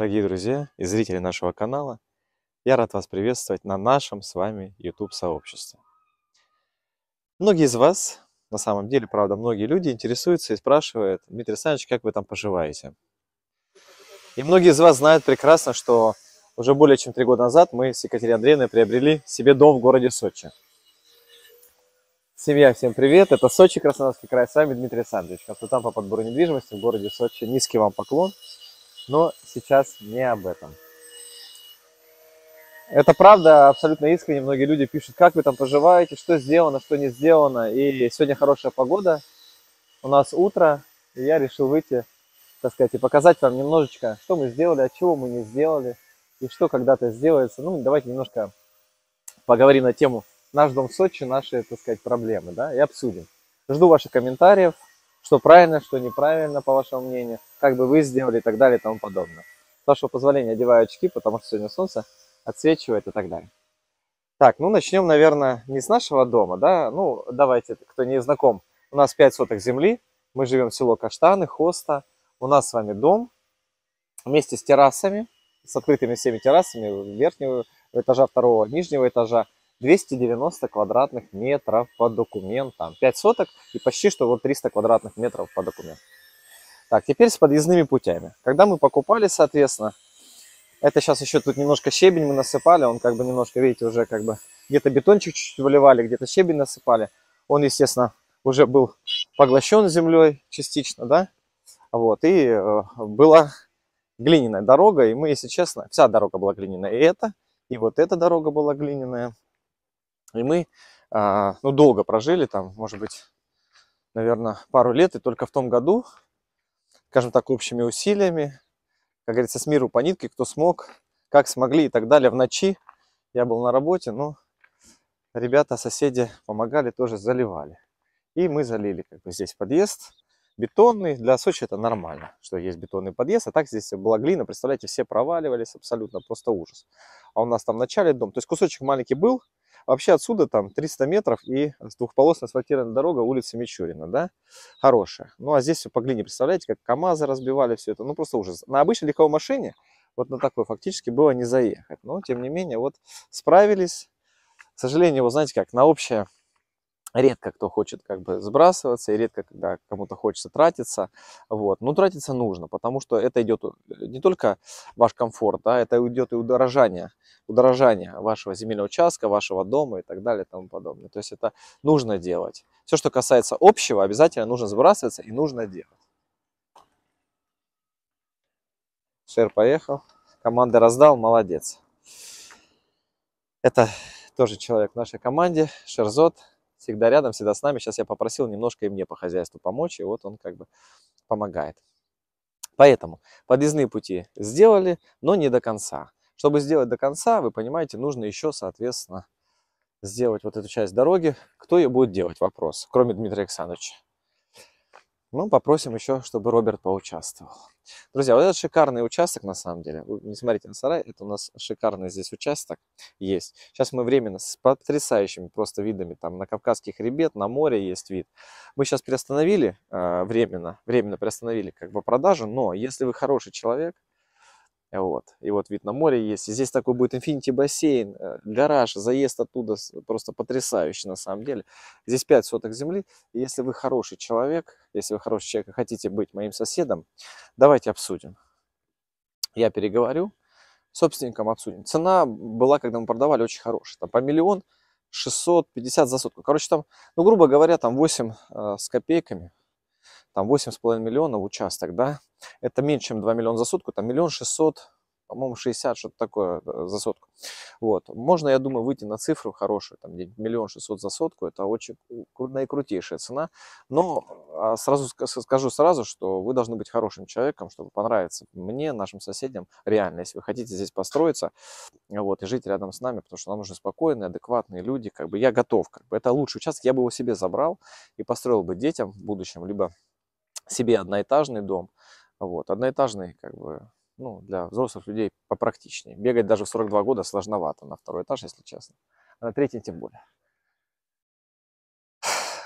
дорогие друзья и зрители нашего канала! Я рад вас приветствовать на нашем с вами YouTube-сообществе. Многие из вас, на самом деле, правда, многие люди интересуются и спрашивают, Дмитрий Александрович, как вы там поживаете? И многие из вас знают прекрасно, что уже более чем три года назад мы с Екатериной Андреевной приобрели себе дом в городе Сочи. Семья, всем привет! Это Сочи, Краснодарский край, с вами Дмитрий Александрович, консультант по подбору недвижимости в городе Сочи. Низкий вам поклон! Но сейчас не об этом. Это правда, абсолютно искренне. Многие люди пишут, как вы там поживаете, что сделано, что не сделано. И сегодня хорошая погода, у нас утро, и я решил выйти, так сказать, и показать вам немножечко, что мы сделали, от чего мы не сделали, и что когда-то сделается. Ну, давайте немножко поговорим на тему «Наш дом в Сочи, наши, так сказать, проблемы», да, и обсудим. Жду ваших комментариев, что правильно, что неправильно, по вашему мнению как бы вы сделали и так далее и тому подобное. С вашего позволения одеваю очки, потому что сегодня солнце отсвечивает и так далее. Так, ну начнем, наверное, не с нашего дома, да, ну давайте, кто не знаком, у нас 5 соток земли, мы живем в село Каштаны, Хоста, у нас с вами дом вместе с террасами, с открытыми всеми террасами верхнего этажа, второго, нижнего этажа, 290 квадратных метров по документам. 5 соток и почти что вот 300 квадратных метров по документам. Так, теперь с подъездными путями. Когда мы покупали, соответственно, это сейчас еще тут немножко щебень мы насыпали, он как бы немножко, видите, уже как бы где-то бетончик чуть-чуть выливали, где-то щебень насыпали. Он, естественно, уже был поглощен землей частично, да, вот, и э, была глиняная дорога, и мы, если честно, вся дорога была глиняная, и это, и вот эта дорога была глиняная, и мы, а, ну, долго прожили там, может быть, наверное, пару лет, и только в том году, скажем так, общими усилиями, как говорится, с миру по нитке, кто смог, как смогли и так далее. В ночи я был на работе, но ребята, соседи помогали, тоже заливали. И мы залили как бы здесь подъезд бетонный. Для Сочи это нормально, что есть бетонный подъезд. А так здесь была глина, представляете, все проваливались абсолютно, просто ужас. А у нас там в начале дом. То есть кусочек маленький был, Вообще отсюда там 300 метров и двухполосная асфальтированная дорога улица Мичурина, да, хорошая. Ну, а здесь все по глине, представляете, как КАМАЗы разбивали все это, ну, просто ужас. На обычной легковой машине вот на такой фактически было не заехать, но, тем не менее, вот справились. К сожалению, вот знаете как, на общее редко кто хочет как бы сбрасываться, и редко когда кому-то хочется тратиться, вот, но тратиться нужно, потому что это идет э, не только ваш комфорт, а это идет и удорожание, удорожание вашего земельного участка, вашего дома и так далее и тому подобное, то есть это нужно делать. Все, что касается общего, обязательно нужно сбрасываться и нужно делать. Шер поехал, команда раздал, молодец. Это тоже человек в нашей команде, Шерзот, всегда рядом, всегда с нами. Сейчас я попросил немножко и мне по хозяйству помочь, и вот он как бы помогает. Поэтому подъездные пути сделали, но не до конца. Чтобы сделать до конца, вы понимаете, нужно еще, соответственно, сделать вот эту часть дороги. Кто ее будет делать? Вопрос. Кроме Дмитрия Александровича мы попросим еще, чтобы Роберт поучаствовал. Друзья, вот этот шикарный участок на самом деле. Вы не смотрите на сарай, это у нас шикарный здесь участок есть. Сейчас мы временно с потрясающими просто видами, там на Кавказский хребет, на море есть вид. Мы сейчас приостановили э, временно, временно приостановили как бы продажу, но если вы хороший человек, вот. И вот вид на море есть. И здесь такой будет инфинити бассейн, э, гараж, заезд оттуда просто потрясающий на самом деле. Здесь 5 соток земли. И если вы хороший человек, если вы хороший человек и хотите быть моим соседом, давайте обсудим. Я переговорю, собственникам обсудим. Цена была, когда мы продавали, очень хорошая. Там по миллион 650 за сотку. Короче, там, ну, грубо говоря, там 8 э, с копейками, там 8,5 миллионов участок, да, это меньше, чем 2 миллиона за сутку, там миллион шестьсот, по-моему, 60, что-то такое э, за сотку. Вот. Можно, я думаю, выйти на цифру хорошую, там миллион шестьсот за сотку, это очень наикрутейшая цена. Но а, сразу скажу сразу, что вы должны быть хорошим человеком, чтобы понравиться мне, нашим соседям, реально, если вы хотите здесь построиться, вот, и жить рядом с нами, потому что нам нужны спокойные, адекватные люди, как бы я готов, как бы это лучший участок, я бы его себе забрал и построил бы детям в будущем, либо себе одноэтажный дом. Вот, одноэтажный, как бы, ну, для взрослых людей попрактичнее. Бегать даже в 42 года сложновато на второй этаж, если честно. А на третий тем более.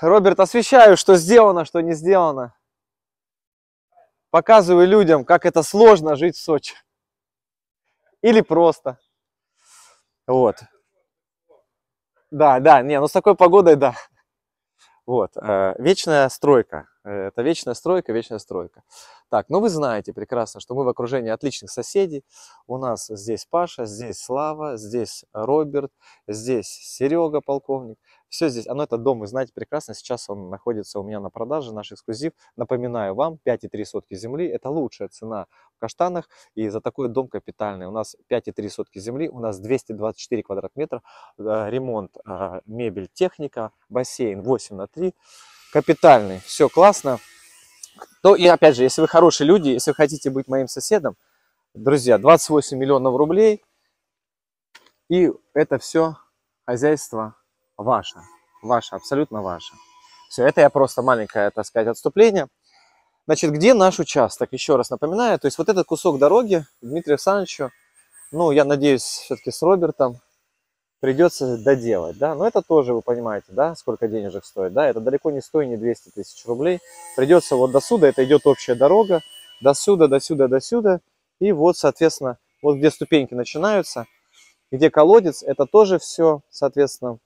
Роберт, освещаю, что сделано, что не сделано. Показываю людям, как это сложно жить в Сочи. Или просто. Вот. Да, да, не, ну с такой погодой, да. Вот, э, вечная стройка. Это вечная стройка, вечная стройка. Так, ну вы знаете прекрасно, что мы в окружении отличных соседей. У нас здесь Паша, здесь Слава, здесь Роберт, здесь Серега, полковник. Все здесь, оно это дом, вы знаете прекрасно, сейчас он находится у меня на продаже, наш эксклюзив. Напоминаю вам, 5,3 сотки земли, это лучшая цена в Каштанах, и за такой дом капитальный. У нас 5,3 сотки земли, у нас 224 квадратных метра, э, ремонт, э, мебель, техника, бассейн 8 на 3 капитальный. Все классно. Ну и опять же, если вы хорошие люди, если вы хотите быть моим соседом, друзья, 28 миллионов рублей, и это все хозяйство ваше, ваше, абсолютно ваше. Все, это я просто маленькое, так сказать, отступление. Значит, где наш участок? Еще раз напоминаю, то есть вот этот кусок дороги Дмитрию Александровичу, ну, я надеюсь, все-таки с Робертом, придется доделать, да, но это тоже, вы понимаете, да, сколько денежек стоит, да, это далеко не стоит не 200 тысяч рублей, придется вот до сюда, это идет общая дорога, до сюда, до сюда, до сюда, и вот, соответственно, вот где ступеньки начинаются, где колодец, это тоже все, соответственно,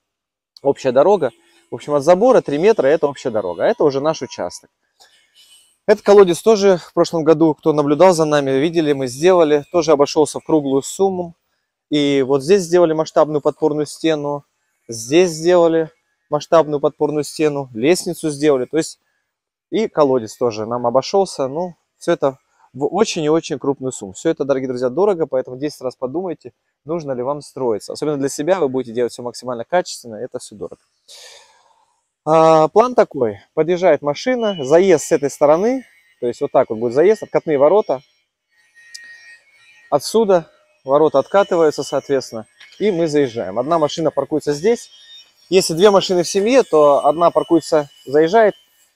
общая дорога, в общем, от забора 3 метра это общая дорога, а это уже наш участок. Этот колодец тоже в прошлом году, кто наблюдал за нами, видели, мы сделали, тоже обошелся в круглую сумму, и вот здесь сделали масштабную подпорную стену, здесь сделали масштабную подпорную стену, лестницу сделали, то есть и колодец тоже нам обошелся, ну, все это в очень и очень крупную сумму. Все это, дорогие друзья, дорого, поэтому 10 раз подумайте, нужно ли вам строиться. Особенно для себя вы будете делать все максимально качественно, это все дорого. А, план такой, подъезжает машина, заезд с этой стороны, то есть вот так вот будет заезд, откатные ворота. Отсюда ворота откатываются, соответственно, и мы заезжаем. Одна машина паркуется здесь. Если две машины в семье, то одна паркуется, заезжает.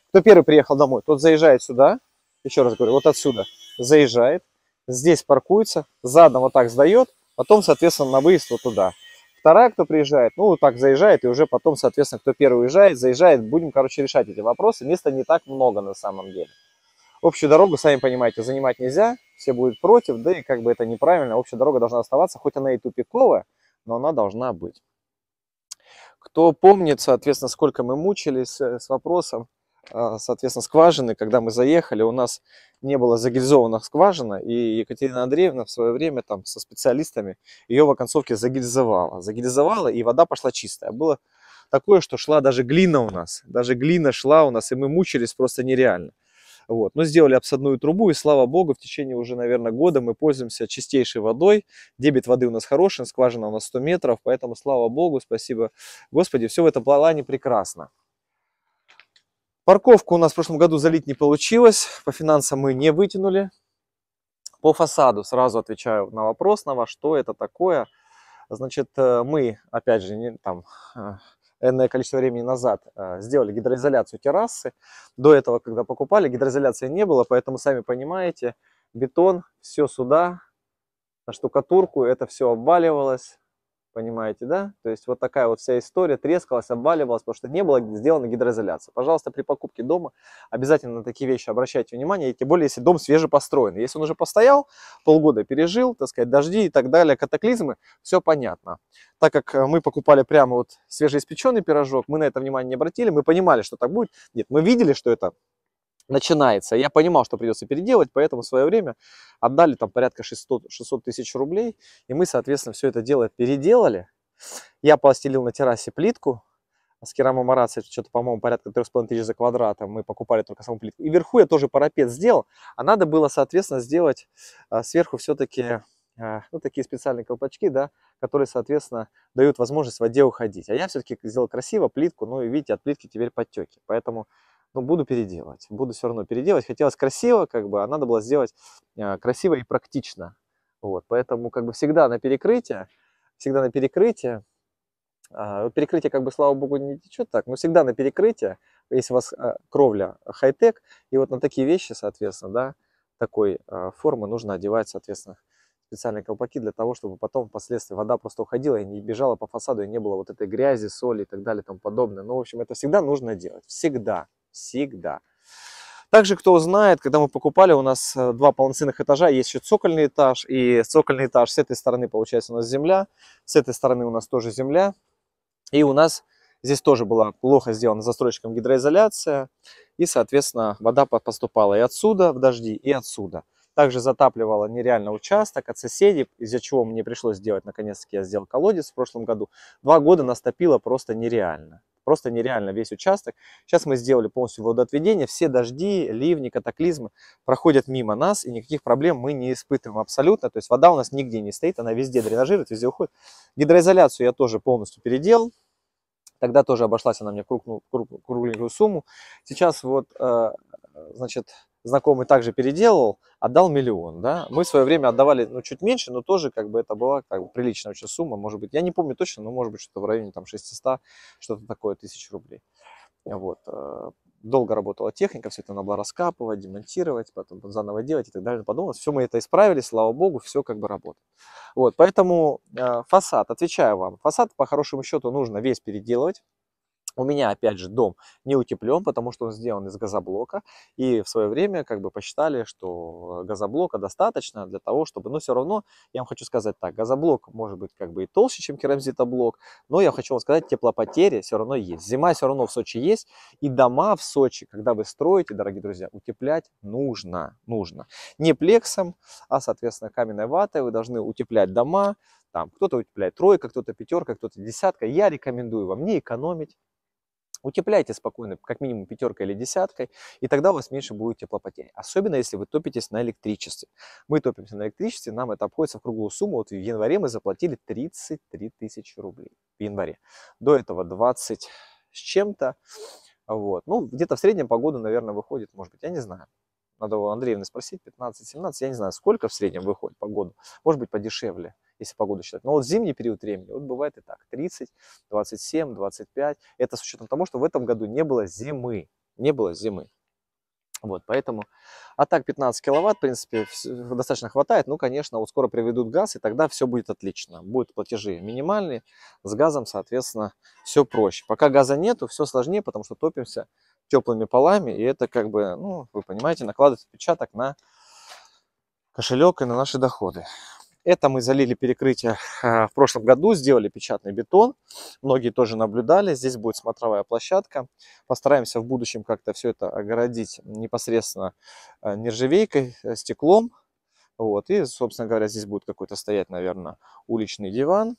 Кто первый приехал домой, тот заезжает сюда. Еще раз говорю, вот отсюда заезжает. Здесь паркуется, задом вот так сдает, потом, соответственно, на выезд вот туда. Вторая, кто приезжает, ну, вот так заезжает, и уже потом, соответственно, кто первый уезжает, заезжает. Будем, короче, решать эти вопросы. Места не так много на самом деле. Общую дорогу, сами понимаете, занимать нельзя, все будут против, да и как бы это неправильно, общая дорога должна оставаться, хоть она и тупиковая, но она должна быть. Кто помнит, соответственно, сколько мы мучились э, с вопросом, э, соответственно, скважины, когда мы заехали, у нас не было загильзованных скважина, и Екатерина Андреевна в свое время там со специалистами ее в оконцовке загильзовала. Загильзовала, и вода пошла чистая. Было такое, что шла даже глина у нас, даже глина шла у нас, и мы мучились просто нереально. Вот. мы сделали обсадную трубу, и слава богу, в течение уже, наверное, года мы пользуемся чистейшей водой. Дебет воды у нас хороший, скважина у нас 100 метров, поэтому, слава богу, спасибо Господи, все в этом плане прекрасно. Парковку у нас в прошлом году залить не получилось, по финансам мы не вытянули. По фасаду сразу отвечаю на вопрос на во что это такое. Значит, э, мы, опять же, не, там, э, энное количество времени назад э, сделали гидроизоляцию террасы. До этого, когда покупали, гидроизоляции не было, поэтому, сами понимаете, бетон, все сюда, на штукатурку, это все обваливалось. Понимаете, да? То есть вот такая вот вся история трескалась, обваливалась, потому что не было сделана гидроизоляция. Пожалуйста, при покупке дома обязательно на такие вещи обращайте внимание, и тем более, если дом свежепостроен. Если он уже постоял, полгода пережил, так сказать, дожди и так далее, катаклизмы, все понятно. Так как э, мы покупали прямо вот свежеиспеченный пирожок, мы на это внимание не обратили, мы понимали, что так будет. Нет, мы видели, что это начинается. Я понимал, что придется переделать, поэтому в свое время отдали там порядка 600, 600 тысяч рублей, и мы, соответственно, все это дело переделали. Я постелил на террасе плитку, а с керамомарацией, что-то, по-моему, порядка 3,5 тысяч за квадратом. мы покупали только саму плитку. И вверху я тоже парапет сделал, а надо было, соответственно, сделать а, сверху все-таки а, ну, такие специальные колпачки, да, которые, соответственно, дают возможность воде уходить. А я все-таки сделал красиво плитку, ну и видите, от плитки теперь подтеки. Поэтому но буду переделывать. Буду все равно переделывать. Хотелось красиво, как бы, а надо было сделать а, красиво и практично. Вот, поэтому как бы всегда на перекрытие, всегда на перекрытие. А, перекрытие, как бы, слава богу, не течет так, но всегда на перекрытие, если у вас а, кровля хай-тек, и вот на такие вещи, соответственно, да, такой формы нужно одевать, соответственно, специальные колпаки для того, чтобы потом впоследствии вода просто уходила и не бежала по фасаду, и не было вот этой грязи, соли и так далее и тому подобное. Ну, в общем, это всегда нужно делать. Всегда. Всегда. Также, кто знает, когда мы покупали, у нас э, два полноценных этажа, есть еще цокольный этаж, и цокольный этаж с этой стороны, получается, у нас земля, с этой стороны у нас тоже земля, и у нас здесь тоже была плохо сделана застройщиком гидроизоляция, и, соответственно, вода поступала и отсюда в дожди, и отсюда. Также затапливала нереально участок от соседей, из-за чего мне пришлось сделать, наконец-таки я сделал колодец в прошлом году. Два года нас просто нереально. Просто нереально весь участок. Сейчас мы сделали полностью водоотведение. Все дожди, ливни, катаклизмы проходят мимо нас, и никаких проблем мы не испытываем абсолютно. То есть вода у нас нигде не стоит, она везде дренажирует, везде уходит. Гидроизоляцию я тоже полностью переделал. Тогда тоже обошлась она мне кругленькую сумму. Сейчас вот, э, значит, знакомый также переделал, отдал миллион, да. Мы в свое время отдавали, ну, чуть меньше, но тоже, как бы, это была как бы, приличная очень сумма, может быть, я не помню точно, но, может быть, что-то в районе, там, 600, что-то такое, тысяч рублей. Вот. Э, долго работала техника, все это надо было раскапывать, демонтировать, потом заново делать и так далее. Подумал, все мы это исправили, слава богу, все как бы работает. Вот, поэтому э, фасад, отвечаю вам, фасад по хорошему счету нужно весь переделывать у меня, опять же, дом не утеплен, потому что он сделан из газоблока. И в свое время как бы посчитали, что газоблока достаточно для того, чтобы... Но все равно, я вам хочу сказать так, газоблок может быть как бы и толще, чем керамзитоблок. Но я хочу вам сказать, теплопотери все равно есть. Зима все равно в Сочи есть. И дома в Сочи, когда вы строите, дорогие друзья, утеплять нужно. Нужно. Не плексом, а, соответственно, каменной ватой вы должны утеплять дома. Там кто-то утепляет тройка, кто-то пятерка, кто-то десятка. Я рекомендую вам не экономить Утепляйте спокойно, как минимум пятеркой или десяткой, и тогда у вас меньше будет теплопотери. Особенно, если вы топитесь на электричестве. Мы топимся на электричестве, нам это обходится в круглую сумму. Вот в январе мы заплатили 33 тысячи рублей в январе. До этого 20 с чем-то. Вот. Ну, где-то в среднем погода, наверное, выходит, может быть, я не знаю надо у Андреевны спросить, 15-17, я не знаю, сколько в среднем выходит по году, может быть подешевле, если погоду считать. Но вот зимний период времени, вот бывает и так, 30, 27, 25, это с учетом того, что в этом году не было зимы, не было зимы. Вот, поэтому, а так 15 киловатт, в принципе, достаточно хватает. Ну, конечно, вот скоро приведут газ, и тогда все будет отлично. Будут платежи минимальные, с газом, соответственно, все проще. Пока газа нету, все сложнее, потому что топимся теплыми полами, и это как бы, ну, вы понимаете, накладывает отпечаток на кошелек и на наши доходы. Это мы залили перекрытие а, в прошлом году, сделали печатный бетон. Многие тоже наблюдали. Здесь будет смотровая площадка. Постараемся в будущем как-то все это огородить непосредственно а, нержавейкой, э, стеклом. Вот. И, собственно говоря, здесь будет какой-то стоять, наверное, уличный диван,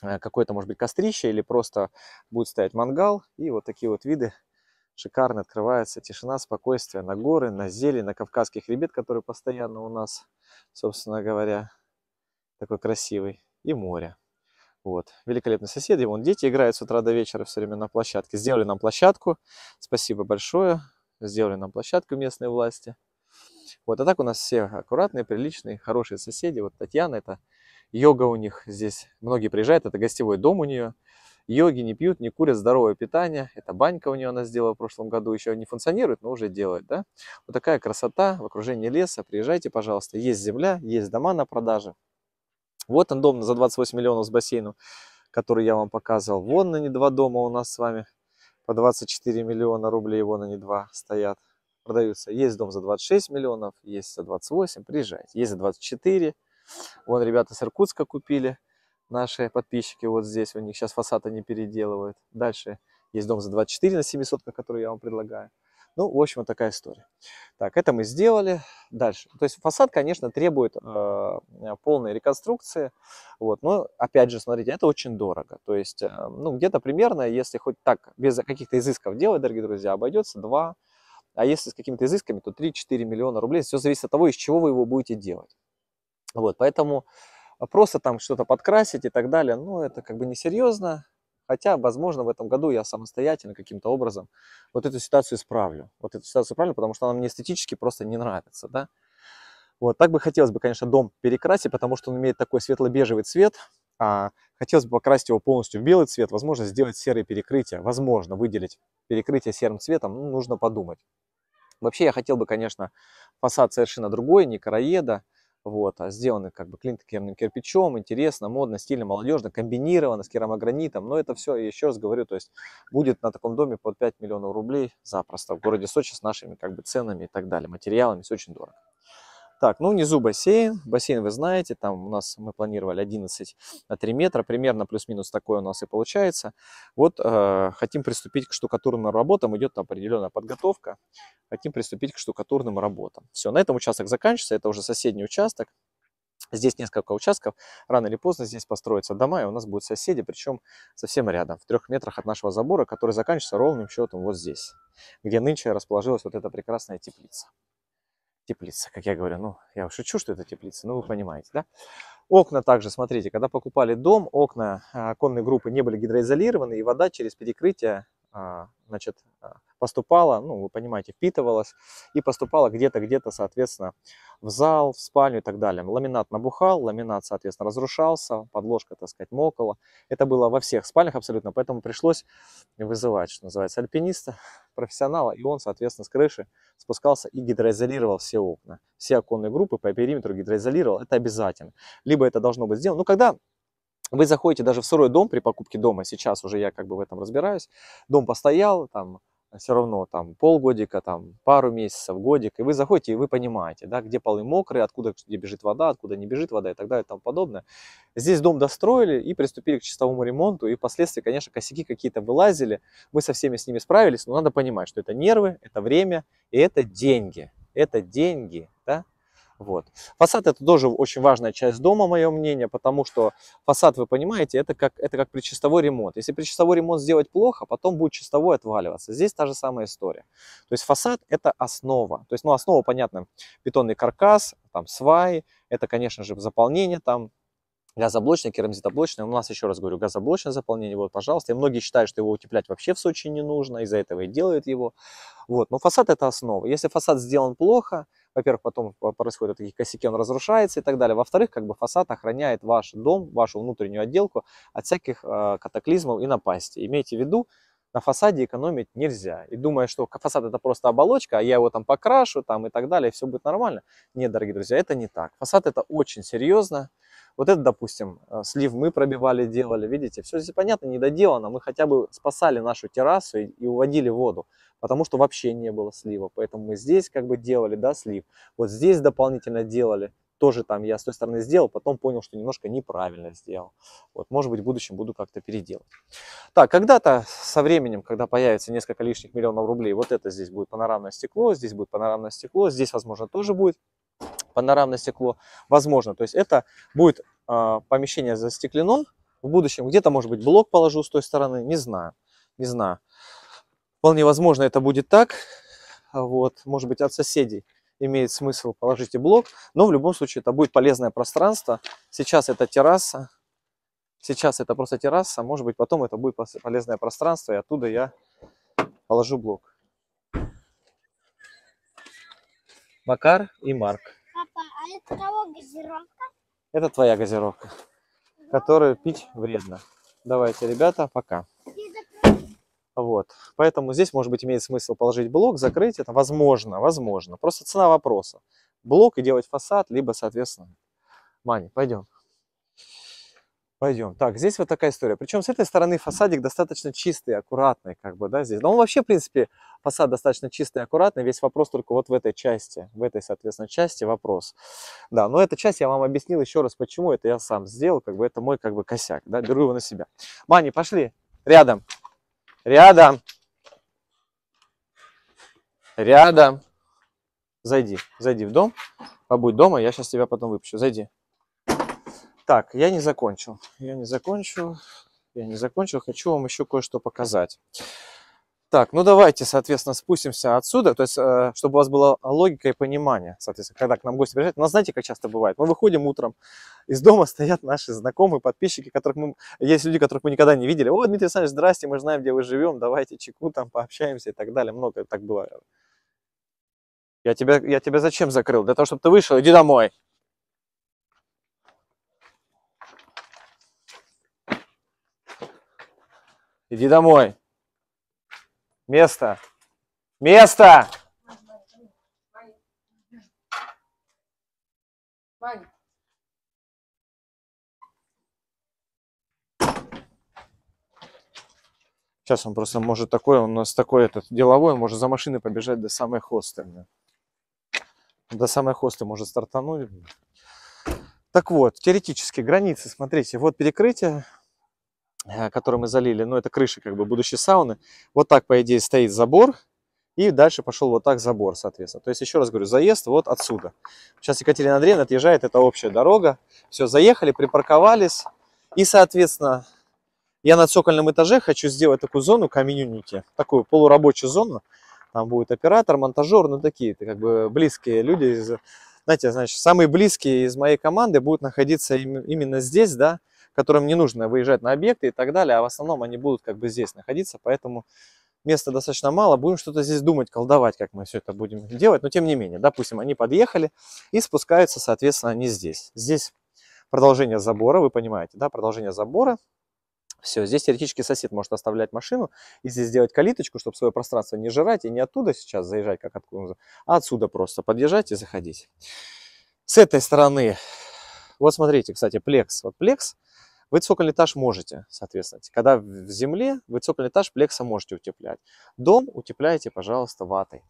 а, какое-то, может быть, кострище или просто будет стоять мангал. И вот такие вот виды шикарно открывается тишина, спокойствие на горы, на зелень, на кавказский хребет, который постоянно у нас, собственно говоря, такой красивый, и море. Вот. Великолепные соседи. Вон дети играют с утра до вечера все время на площадке. Сделали нам площадку. Спасибо большое. Сделали нам площадку местные власти. Вот. А так у нас все аккуратные, приличные, хорошие соседи. Вот Татьяна, это йога у них здесь. Многие приезжают. Это гостевой дом у нее йоги, не пьют, не курят, здоровое питание. Это банька у нее она сделала в прошлом году, еще не функционирует, но уже делает, да. Вот такая красота в окружении леса, приезжайте, пожалуйста, есть земля, есть дома на продаже. Вот он дом за 28 миллионов с бассейном, который я вам показывал. Вон на не два дома у нас с вами по 24 миллиона рублей, вон они два стоят, продаются. Есть дом за 26 миллионов, есть за 28, приезжайте. Есть за 24, вон ребята с Иркутска купили наши подписчики вот здесь, у них сейчас фасад они переделывают. Дальше есть дом за 24 на 700, который я вам предлагаю. Ну, в общем, вот такая история. Так, это мы сделали. Дальше. То есть фасад, конечно, требует э, полной реконструкции. Вот, но, опять же, смотрите, это очень дорого. То есть, э, ну, где-то примерно, если хоть так, без каких-то изысков делать, дорогие друзья, обойдется 2, а если с какими-то изысками, то 3-4 миллиона рублей. Все зависит от того, из чего вы его будете делать. Вот, поэтому просто там что-то подкрасить и так далее, ну, это как бы несерьезно. Хотя, возможно, в этом году я самостоятельно каким-то образом вот эту ситуацию исправлю. Вот эту ситуацию исправлю, потому что она мне эстетически просто не нравится, да. Вот, так бы хотелось бы, конечно, дом перекрасить, потому что он имеет такой светло-бежевый цвет. А хотелось бы покрасить его полностью в белый цвет, возможно, сделать серые перекрытия, возможно, выделить перекрытие серым цветом, ну, нужно подумать. Вообще я хотел бы, конечно, фасад совершенно другой, не короеда, вот, а сделаны как бы клинкерным кирпичом, интересно, модно, стильно, молодежно, комбинировано с керамогранитом. Но это все, еще раз говорю, то есть будет на таком доме под 5 миллионов рублей запросто в городе Сочи с нашими как бы ценами и так далее, материалами, все очень дорого. Так, ну внизу бассейн. Бассейн вы знаете, там у нас мы планировали 11 на 3 метра. Примерно плюс-минус такое у нас и получается. Вот э, хотим приступить к штукатурным работам. Идет там определенная подготовка. Хотим приступить к штукатурным работам. Все, на этом участок заканчивается. Это уже соседний участок. Здесь несколько участков. Рано или поздно здесь построятся дома, и у нас будут соседи, причем совсем рядом, в трех метрах от нашего забора, который заканчивается ровным счетом вот здесь, где нынче расположилась вот эта прекрасная теплица теплица, как я говорю. Ну, я шучу, что это теплица, но вы понимаете, да? Окна также, смотрите, когда покупали дом, окна а, оконной группы не были гидроизолированы, и вода через перекрытие а, значит, а, поступала, ну, вы понимаете, впитывалась и поступала где-то, где-то, соответственно, в зал, в спальню и так далее. Ламинат набухал, ламинат, соответственно, разрушался, подложка, так сказать, мокла. Это было во всех спальнях абсолютно, поэтому пришлось вызывать, что называется, альпиниста, профессионала, и он, соответственно, с крыши спускался и гидроизолировал все окна. Все оконные группы по периметру гидроизолировал, это обязательно. Либо это должно быть сделано, ну, когда вы заходите даже в сырой дом при покупке дома, сейчас уже я как бы в этом разбираюсь, дом постоял, там все равно там полгодика, там пару месяцев, годик, и вы заходите, и вы понимаете, да, где полы мокрые, откуда где бежит вода, откуда не бежит вода и так далее и тому подобное. Здесь дом достроили и приступили к чистовому ремонту, и впоследствии, конечно, косяки какие-то вылазили, мы со всеми с ними справились, но надо понимать, что это нервы, это время и это деньги, это деньги, да, вот. Фасад это тоже очень важная часть дома, мое мнение, потому что фасад, вы понимаете, это как, это как предчистовой ремонт. Если предчистовой ремонт сделать плохо, потом будет чистовой отваливаться. Здесь та же самая история. То есть фасад это основа. То есть, ну, основа, понятно, бетонный каркас, там сваи, это, конечно же, заполнение там газоблочное, керамзитоблочное. У нас, еще раз говорю, газоблочное заполнение, вот, пожалуйста. И многие считают, что его утеплять вообще в Сочи не нужно, из-за этого и делают его. Вот. Но фасад – это основа. Если фасад сделан плохо, во-первых, потом происходят такие косяки, он разрушается и так далее. Во-вторых, как бы фасад охраняет ваш дом, вашу внутреннюю отделку от всяких э, катаклизмов и напасти. Имейте в виду, на фасаде экономить нельзя. И думая, что фасад это просто оболочка, а я его там покрашу там и так далее, и все будет нормально. Нет, дорогие друзья, это не так. Фасад это очень серьезно. Вот это, допустим, э, слив мы пробивали, делали, видите, все здесь понятно, недоделано. Мы хотя бы спасали нашу террасу и, и уводили воду, потому что вообще не было слива. Поэтому мы здесь как бы делали, да, слив. Вот здесь дополнительно делали, тоже там я с той стороны сделал, потом понял, что немножко неправильно сделал. Вот, может быть, в будущем буду как-то переделать. Так, когда-то со временем, когда появится несколько лишних миллионов рублей, вот это здесь будет панорамное стекло, здесь будет панорамное стекло, здесь, возможно, тоже будет панорамное стекло, возможно. То есть это будет э, помещение застеклено в будущем. Где-то, может быть, блок положу с той стороны, не знаю, не знаю. Вполне возможно, это будет так. Вот, может быть, от соседей имеет смысл положить и блок, но в любом случае это будет полезное пространство. Сейчас это терраса, сейчас это просто терраса, может быть, потом это будет полезное пространство, и оттуда я положу блок. Макар и Марк. Папа, а это кого газировка? Это твоя газировка, которую пить вредно. Давайте, ребята, пока. Вот. Поэтому здесь, может быть, имеет смысл положить блок, закрыть это. Возможно, возможно. Просто цена вопроса. Блок и делать фасад, либо, соответственно, Мани, пойдем. Пойдем. Так, здесь вот такая история. Причем с этой стороны фасадик достаточно чистый, аккуратный, как бы, да, здесь. Но он вообще, в принципе, фасад достаточно чистый, аккуратный. Весь вопрос только вот в этой части, в этой, соответственно, части вопрос. Да, но эта часть я вам объяснил еще раз, почему это я сам сделал, как бы это мой, как бы, косяк, да, беру его на себя. Мани, пошли, рядом, рядом, рядом. Зайди, зайди в дом, побудь дома, я сейчас тебя потом выпущу, зайди. Так, я не закончил. Я не закончил. Я не закончил. Хочу вам еще кое-что показать. Так, ну давайте, соответственно, спустимся отсюда, то есть, э, чтобы у вас была логика и понимание, соответственно, когда к нам гости приезжают. Но знаете, как часто бывает? Мы выходим утром, из дома стоят наши знакомые, подписчики, которых мы... Есть люди, которых мы никогда не видели. О, Дмитрий Александрович, здрасте, мы знаем, где вы живем, давайте чеку там пообщаемся и так далее. Много так бывает. Я тебя, я тебя зачем закрыл? Для того, чтобы ты вышел, иди домой. Иди домой. Место. Место! Сейчас он просто может такой, он у нас такой этот деловой, он может за машины побежать до самой хосты. До самой хосты может стартануть. Так вот, теоретически границы, смотрите, вот перекрытие, Э, который мы залили, ну, это крыша как бы будущей сауны. Вот так, по идее, стоит забор, и дальше пошел вот так забор, соответственно. То есть, еще раз говорю, заезд вот отсюда. Сейчас Екатерина Андреевна отъезжает, это общая дорога. Все, заехали, припарковались. И, соответственно, я на цокольном этаже хочу сделать такую зону комьюнити, такую полурабочую зону. Там будет оператор, монтажер, ну, такие как бы близкие люди из... Знаете, значит, самые близкие из моей команды будут находиться именно здесь, да, которым не нужно выезжать на объекты и так далее, а в основном они будут как бы здесь находиться, поэтому места достаточно мало, будем что-то здесь думать, колдовать, как мы все это будем делать, но тем не менее, допустим, они подъехали и спускаются, соответственно, они здесь. Здесь продолжение забора, вы понимаете, да, продолжение забора, все, здесь теоретически сосед может оставлять машину и здесь сделать калиточку, чтобы свое пространство не жрать и не оттуда сейчас заезжать, как откуда, а отсюда просто подъезжать и заходить. С этой стороны, вот смотрите, кстати, плекс. Вот плекс вы цокольный этаж можете, соответственно. Когда в земле, вы цокольный этаж плекса можете утеплять. Дом утепляете, пожалуйста, ватой.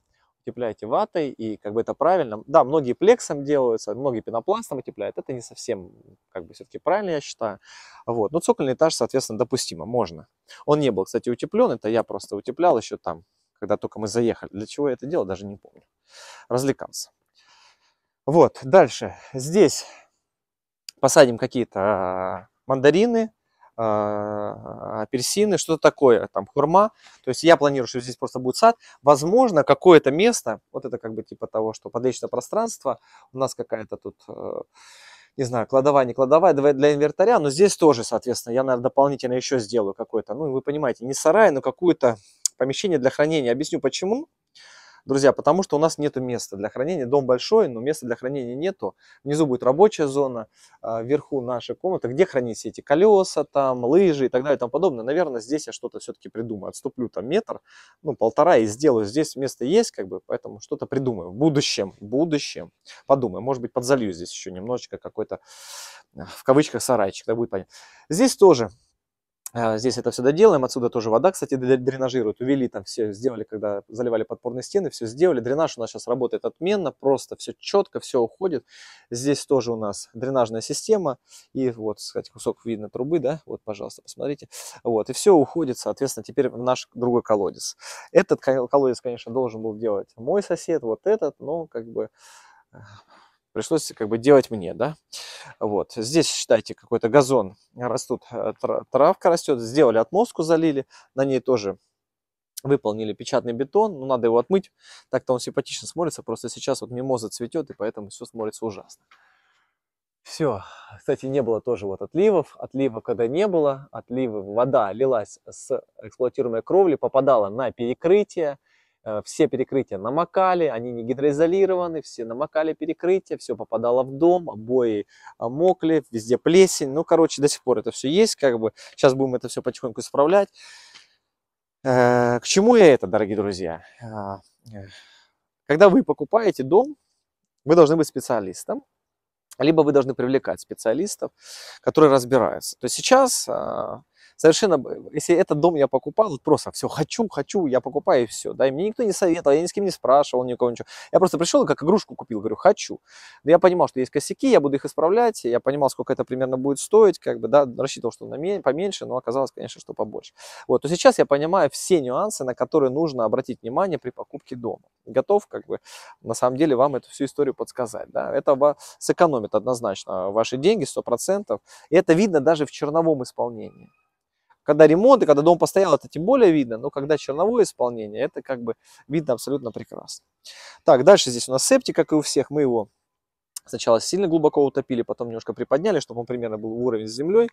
Утепляете ватой, и как бы это правильно. Да, многие плексом делаются, многие пенопластом утепляют. Это не совсем, как бы, все-таки правильно, я считаю. Вот. Но цокольный этаж, соответственно, допустимо, можно. Он не был, кстати, утеплен. Это я просто утеплял еще там, когда только мы заехали. Для чего я это делал, даже не помню. Развлекался. Вот, дальше. Здесь посадим какие-то а, мандарины, а, апельсины, что-то такое, там хурма. То есть я планирую, что здесь просто будет сад. Возможно, какое-то место, вот это как бы типа того, что подличное пространство, у нас какая-то тут, э, не знаю, кладовая, не кладовая, для инвентаря, но здесь тоже, соответственно, я, наверное, дополнительно еще сделаю какое-то, ну, вы понимаете, не сарай, но какое то помещение для хранения. Объясню почему друзья, потому что у нас нет места для хранения. Дом большой, но места для хранения нету. Внизу будет рабочая зона, а, вверху наша комната, где хранить все эти колеса, там, лыжи и так далее и тому подобное. Наверное, здесь я что-то все-таки придумаю. Отступлю там метр, ну, полтора и сделаю. Здесь место есть, как бы, поэтому что-то придумаю. В будущем, в будущем подумаю. Может быть, подзалью здесь еще немножечко какой-то, а, в кавычках, сарайчик, да, будет понятно. Здесь тоже а, здесь это все доделаем, отсюда тоже вода, кстати, дренажирует, увели там все, сделали, когда заливали подпорные стены, все сделали. Дренаж у нас сейчас работает отменно, просто все четко, все уходит. Здесь тоже у нас дренажная система, и вот, кстати, кусок видно трубы, да, вот, пожалуйста, посмотрите. Вот, и все уходит, соответственно, теперь в наш другой колодец. Этот колодец, конечно, должен был делать мой сосед, вот этот, но как бы а, пришлось как бы делать мне, да. Вот, здесь, считайте, какой-то газон э, растут, э, травка растет, сделали отмостку, залили, на ней тоже выполнили печатный бетон, но ну, надо его отмыть, так-то он симпатично смотрится, просто сейчас вот мимоза цветет, и поэтому все смотрится ужасно. Все. Кстати, не было тоже вот отливов. отлива когда не было, отливы, вода лилась с эксплуатируемой кровли, попадала на перекрытие, Э, все перекрытия намокали, они не гидроизолированы, все намокали перекрытия, все попадало в дом, обои э, мокли, везде плесень. Ну, короче, до сих пор это все есть, как бы. Сейчас будем это все потихоньку исправлять. Э, к чему я это, дорогие друзья? Когда вы покупаете дом, вы должны быть специалистом, либо вы должны привлекать специалистов, которые разбираются. То есть сейчас совершенно, если этот дом я покупал, вот просто все, хочу, хочу, я покупаю и все, да, и мне никто не советовал, я ни с кем не спрашивал, никого ничего. Я просто пришел и как игрушку купил, говорю, хочу. Но я понимал, что есть косяки, я буду их исправлять, я понимал, сколько это примерно будет стоить, как бы, да, рассчитывал, что на поменьше, но оказалось, конечно, что побольше. Вот, то сейчас я понимаю все нюансы, на которые нужно обратить внимание при покупке дома. Готов, как бы, на самом деле, вам эту всю историю подсказать, да, это сэкономит однозначно ваши деньги, 100%, и это видно даже в черновом исполнении когда ремонт и когда дом постоял, это тем более видно, но когда черновое исполнение, это как бы видно абсолютно прекрасно. Так, дальше здесь у нас септик, как и у всех, мы его сначала сильно глубоко утопили, потом немножко приподняли, чтобы он примерно был уровень с землей.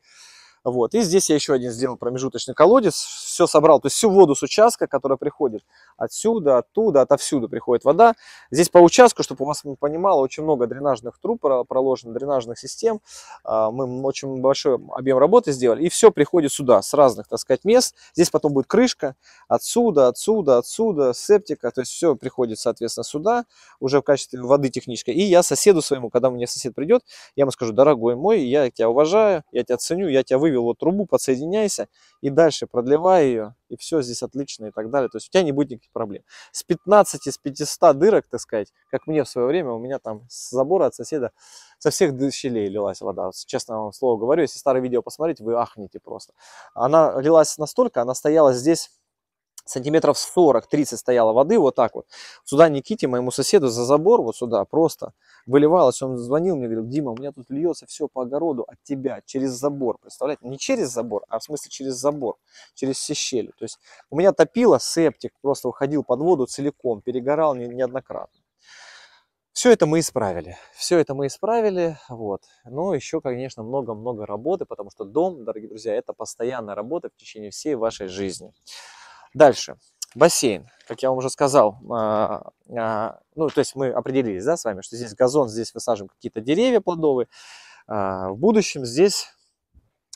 Вот. И здесь я еще один сделал промежуточный колодец, все собрал, то есть всю воду с участка, которая приходит отсюда, оттуда, отовсюду приходит вода. Здесь по участку, чтобы у вас не понимало, очень много дренажных труб проложено, дренажных систем. А, мы очень большой объем работы сделали, и все приходит сюда, с разных, так сказать, мест. Здесь потом будет крышка, отсюда, отсюда, отсюда, септика, то есть все приходит, соответственно, сюда, уже в качестве воды технической. И я соседу своему, когда мне сосед придет, я ему скажу, дорогой мой, я тебя уважаю, я тебя ценю, я тебя выведу вывел вот трубу, подсоединяйся и дальше продлевай ее, и все здесь отлично и так далее. То есть у тебя не будет никаких проблем. С 15, из 500 дырок, так сказать, как мне в свое время, у меня там с забора от соседа со всех щелей лилась вода. Вот, честно вам слово говорю, если старое видео посмотреть, вы ахнете просто. Она лилась настолько, она стояла здесь сантиметров 40-30 стояло воды, вот так вот. Сюда Никите, моему соседу, за забор вот сюда просто выливалось. Он звонил мне, говорил, Дима, у меня тут льется все по огороду от тебя, через забор. Представляете, не через забор, а в смысле через забор, через все щели. То есть у меня топило септик, просто уходил под воду целиком, перегорал не, неоднократно. Все это мы исправили. Все это мы исправили. Вот. Но еще, конечно, много-много работы, потому что дом, дорогие друзья, это постоянная работа в течение всей вашей жизни. Дальше. Бассейн. Как я вам уже сказал, а, а, ну, то есть мы определились, да, с вами, что здесь газон, здесь высаживаем какие-то деревья плодовые. А, в будущем здесь...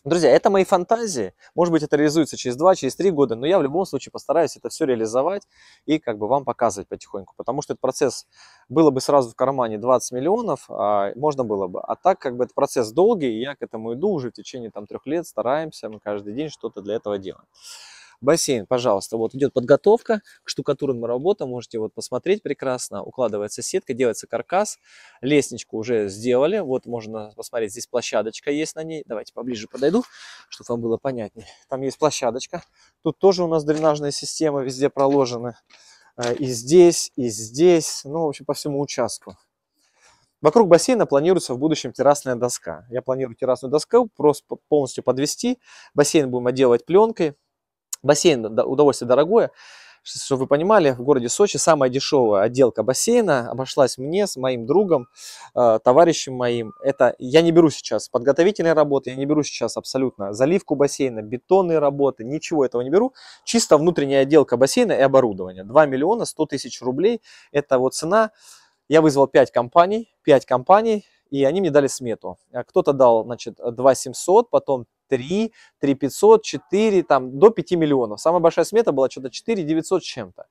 Друзья, это мои фантазии. Может быть, это реализуется через 2, через 3 года, но я в любом случае постараюсь это все реализовать и как бы вам показывать потихоньку. Потому что этот процесс было бы сразу в кармане 20 миллионов, а, можно было бы. А так как бы этот процесс долгий, и я к этому иду уже в течение там трех лет, стараемся, мы каждый день что-то для этого делаем. Бассейн, пожалуйста, вот идет подготовка к штукатурным работам, можете вот посмотреть прекрасно, укладывается сетка, делается каркас, лестничку уже сделали, вот можно посмотреть, здесь площадочка есть на ней, давайте поближе подойду, чтобы вам было понятнее. Там есть площадочка, тут тоже у нас дренажная система везде проложена, э, и здесь, и здесь, ну, в общем, по всему участку. Вокруг бассейна планируется в будущем террасная доска. Я планирую террасную доску просто полностью подвести. Бассейн будем отделывать пленкой. Бассейн удовольствие дорогое. Чтобы вы понимали, в городе Сочи самая дешевая отделка бассейна обошлась мне с моим другом, э, товарищем моим. Это я не беру сейчас подготовительные работы, я не беру сейчас абсолютно заливку бассейна, бетонные работы, ничего этого не беру. Чисто внутренняя отделка бассейна и оборудование. 2 миллиона 100 тысяч рублей – это вот цена. Я вызвал 5 компаний, 5 компаний, и они мне дали смету. Э, кто-то дал, значит, 2 700, потом 3, 3 500, 4, там, до 5 миллионов. Самая большая смета была что-то 4 900 чем-то.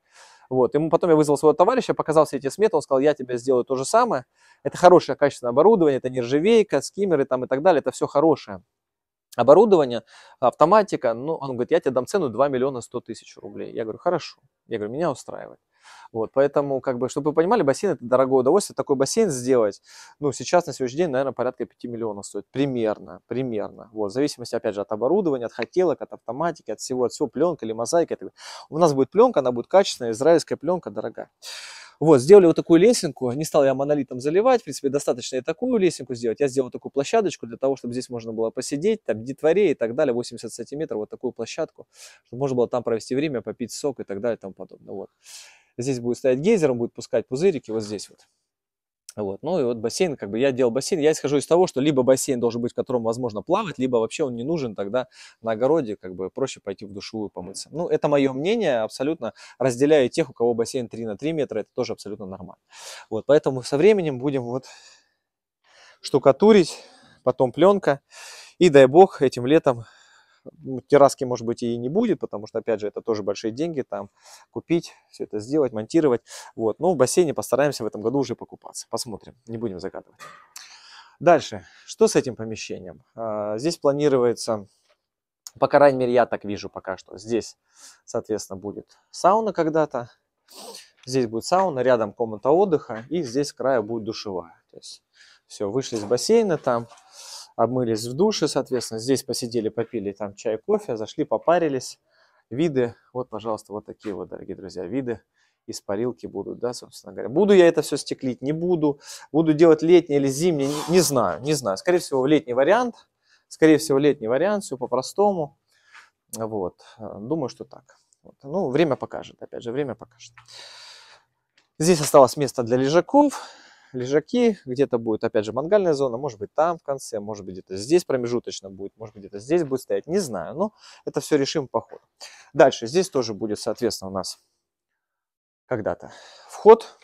Вот, ему потом я вызвал своего товарища, показал все эти сметы, он сказал, я тебе сделаю то же самое. Это хорошее качественное оборудование, это нержавейка, скиммеры там и так далее, это все хорошее оборудование, автоматика. Ну, он говорит, я тебе дам цену 2 миллиона 100 тысяч рублей. Я говорю, хорошо. Я говорю, меня устраивает. Вот, поэтому, как бы, чтобы вы понимали, бассейн – это дорогое удовольствие. Такой бассейн сделать, ну, сейчас, на сегодняшний день, наверное, порядка 5 миллионов стоит. Примерно, примерно. Вот, в зависимости, опять же, от оборудования, от хотелок, от автоматики, от всего, от всего, пленка или мозаика. У нас будет пленка, она будет качественная, израильская пленка, дорогая. Вот, сделали вот такую лесенку, не стал я монолитом заливать, в принципе, достаточно и такую лесенку сделать. Я сделал такую площадочку для того, чтобы здесь можно было посидеть, там детворе и так далее, 80 сантиметров, вот такую площадку, чтобы можно было там провести время, попить сок и так далее и тому подобное. Вот. Здесь будет стоять гейзер, он будет пускать пузырики вот здесь вот. Вот. Ну и вот бассейн, как бы я делал бассейн, я исхожу из того, что либо бассейн должен быть, в котором возможно плавать, либо вообще он не нужен, тогда на огороде как бы проще пойти в душевую помыться. Ну, это мое мнение, абсолютно разделяю тех, у кого бассейн 3 на 3 метра, это тоже абсолютно нормально. Вот, поэтому со временем будем вот штукатурить, потом пленка, и дай бог этим летом ну, терраски, может быть, и не будет, потому что, опять же, это тоже большие деньги, там купить, все это сделать, монтировать. Вот. Но в бассейне постараемся в этом году уже покупаться. Посмотрим, не будем загадывать. Дальше, что с этим помещением? А, здесь планируется, по крайней мере, я так вижу пока что, здесь, соответственно, будет сауна когда-то, здесь будет сауна, рядом комната отдыха, и здесь края будет душевая. То есть, все, вышли из бассейна там, Обмылись в душе, соответственно, здесь посидели, попили там чай, кофе, зашли, попарились. Виды, вот, пожалуйста, вот такие вот, дорогие друзья, виды из парилки будут, да, собственно говоря. Буду я это все стеклить, не буду. Буду делать летний или зимний, не, не знаю, не знаю. Скорее всего, летний вариант. Скорее всего, летний вариант, все по-простому. Вот, думаю, что так. Вот. Ну, время покажет, опять же, время покажет. Здесь осталось место для лежаков лежаки, где-то будет, опять же, мангальная зона, может быть, там в конце, может быть, где-то здесь промежуточно будет, может быть, где-то здесь будет стоять, не знаю, но это все решим по ходу. Дальше, здесь тоже будет, соответственно, у нас когда-то вход,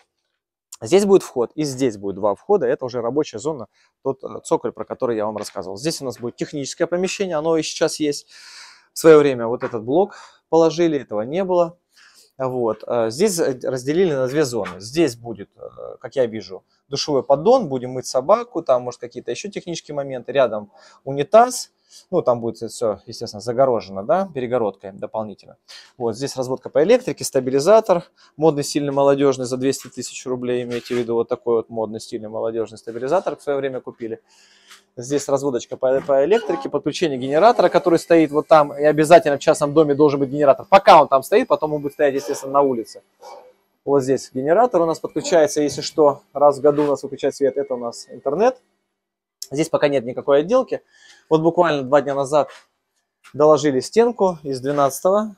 Здесь будет вход, и здесь будет два входа. Это уже рабочая зона, тот э, цоколь, про который я вам рассказывал. Здесь у нас будет техническое помещение, оно и сейчас есть. В свое время вот этот блок положили, этого не было. Вот. Э, здесь разделили на две зоны. Здесь будет, э, как я вижу, душевой поддон, будем мыть собаку, там, может, какие-то еще технические моменты. Рядом унитаз, ну, там будет все, естественно, загорожено, да, перегородкой дополнительно. Вот здесь разводка по электрике, стабилизатор, модный, сильный, молодежный за 200 тысяч рублей, имейте в виду, вот такой вот модный, сильный, молодежный стабилизатор в свое время купили. Здесь разводочка по, по электрике, подключение генератора, который стоит вот там, и обязательно в частном доме должен быть генератор. Пока он там стоит, потом он будет стоять, естественно, на улице. Вот здесь генератор у нас подключается, если что, раз в году у нас выключает свет, это у нас интернет. Здесь пока нет никакой отделки. Вот буквально два дня назад доложили стенку из 12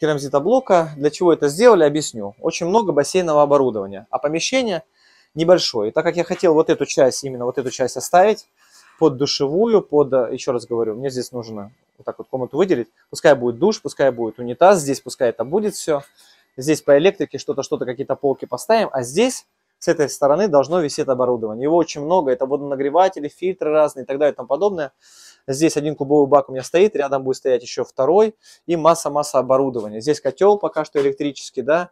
керамзитоблока. Для чего это сделали, объясню. Очень много бассейного оборудования, а помещение небольшое. И так как я хотел вот эту часть, именно вот эту часть оставить под душевую, под, э, еще раз говорю, мне здесь нужно вот так вот комнату выделить. Пускай будет душ, пускай будет унитаз здесь, пускай это будет все здесь по электрике что-то, что-то, какие-то полки поставим, а здесь с этой стороны должно висеть оборудование. Его очень много, это водонагреватели, фильтры разные и так далее и тому подобное. Здесь один кубовый бак у меня стоит, рядом будет стоять еще второй и масса-масса оборудования. Здесь котел пока что электрический, да,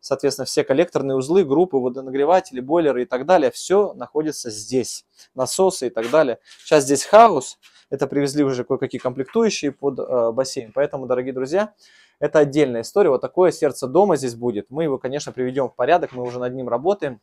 соответственно, все коллекторные узлы, группы, водонагреватели, бойлеры и так далее, все находится здесь, насосы и так далее. Сейчас здесь хаус, это привезли уже кое-какие комплектующие под э, бассейн, поэтому, дорогие друзья, это отдельная история. Вот такое сердце дома здесь будет. Мы его, конечно, приведем в порядок. Мы уже над ним работаем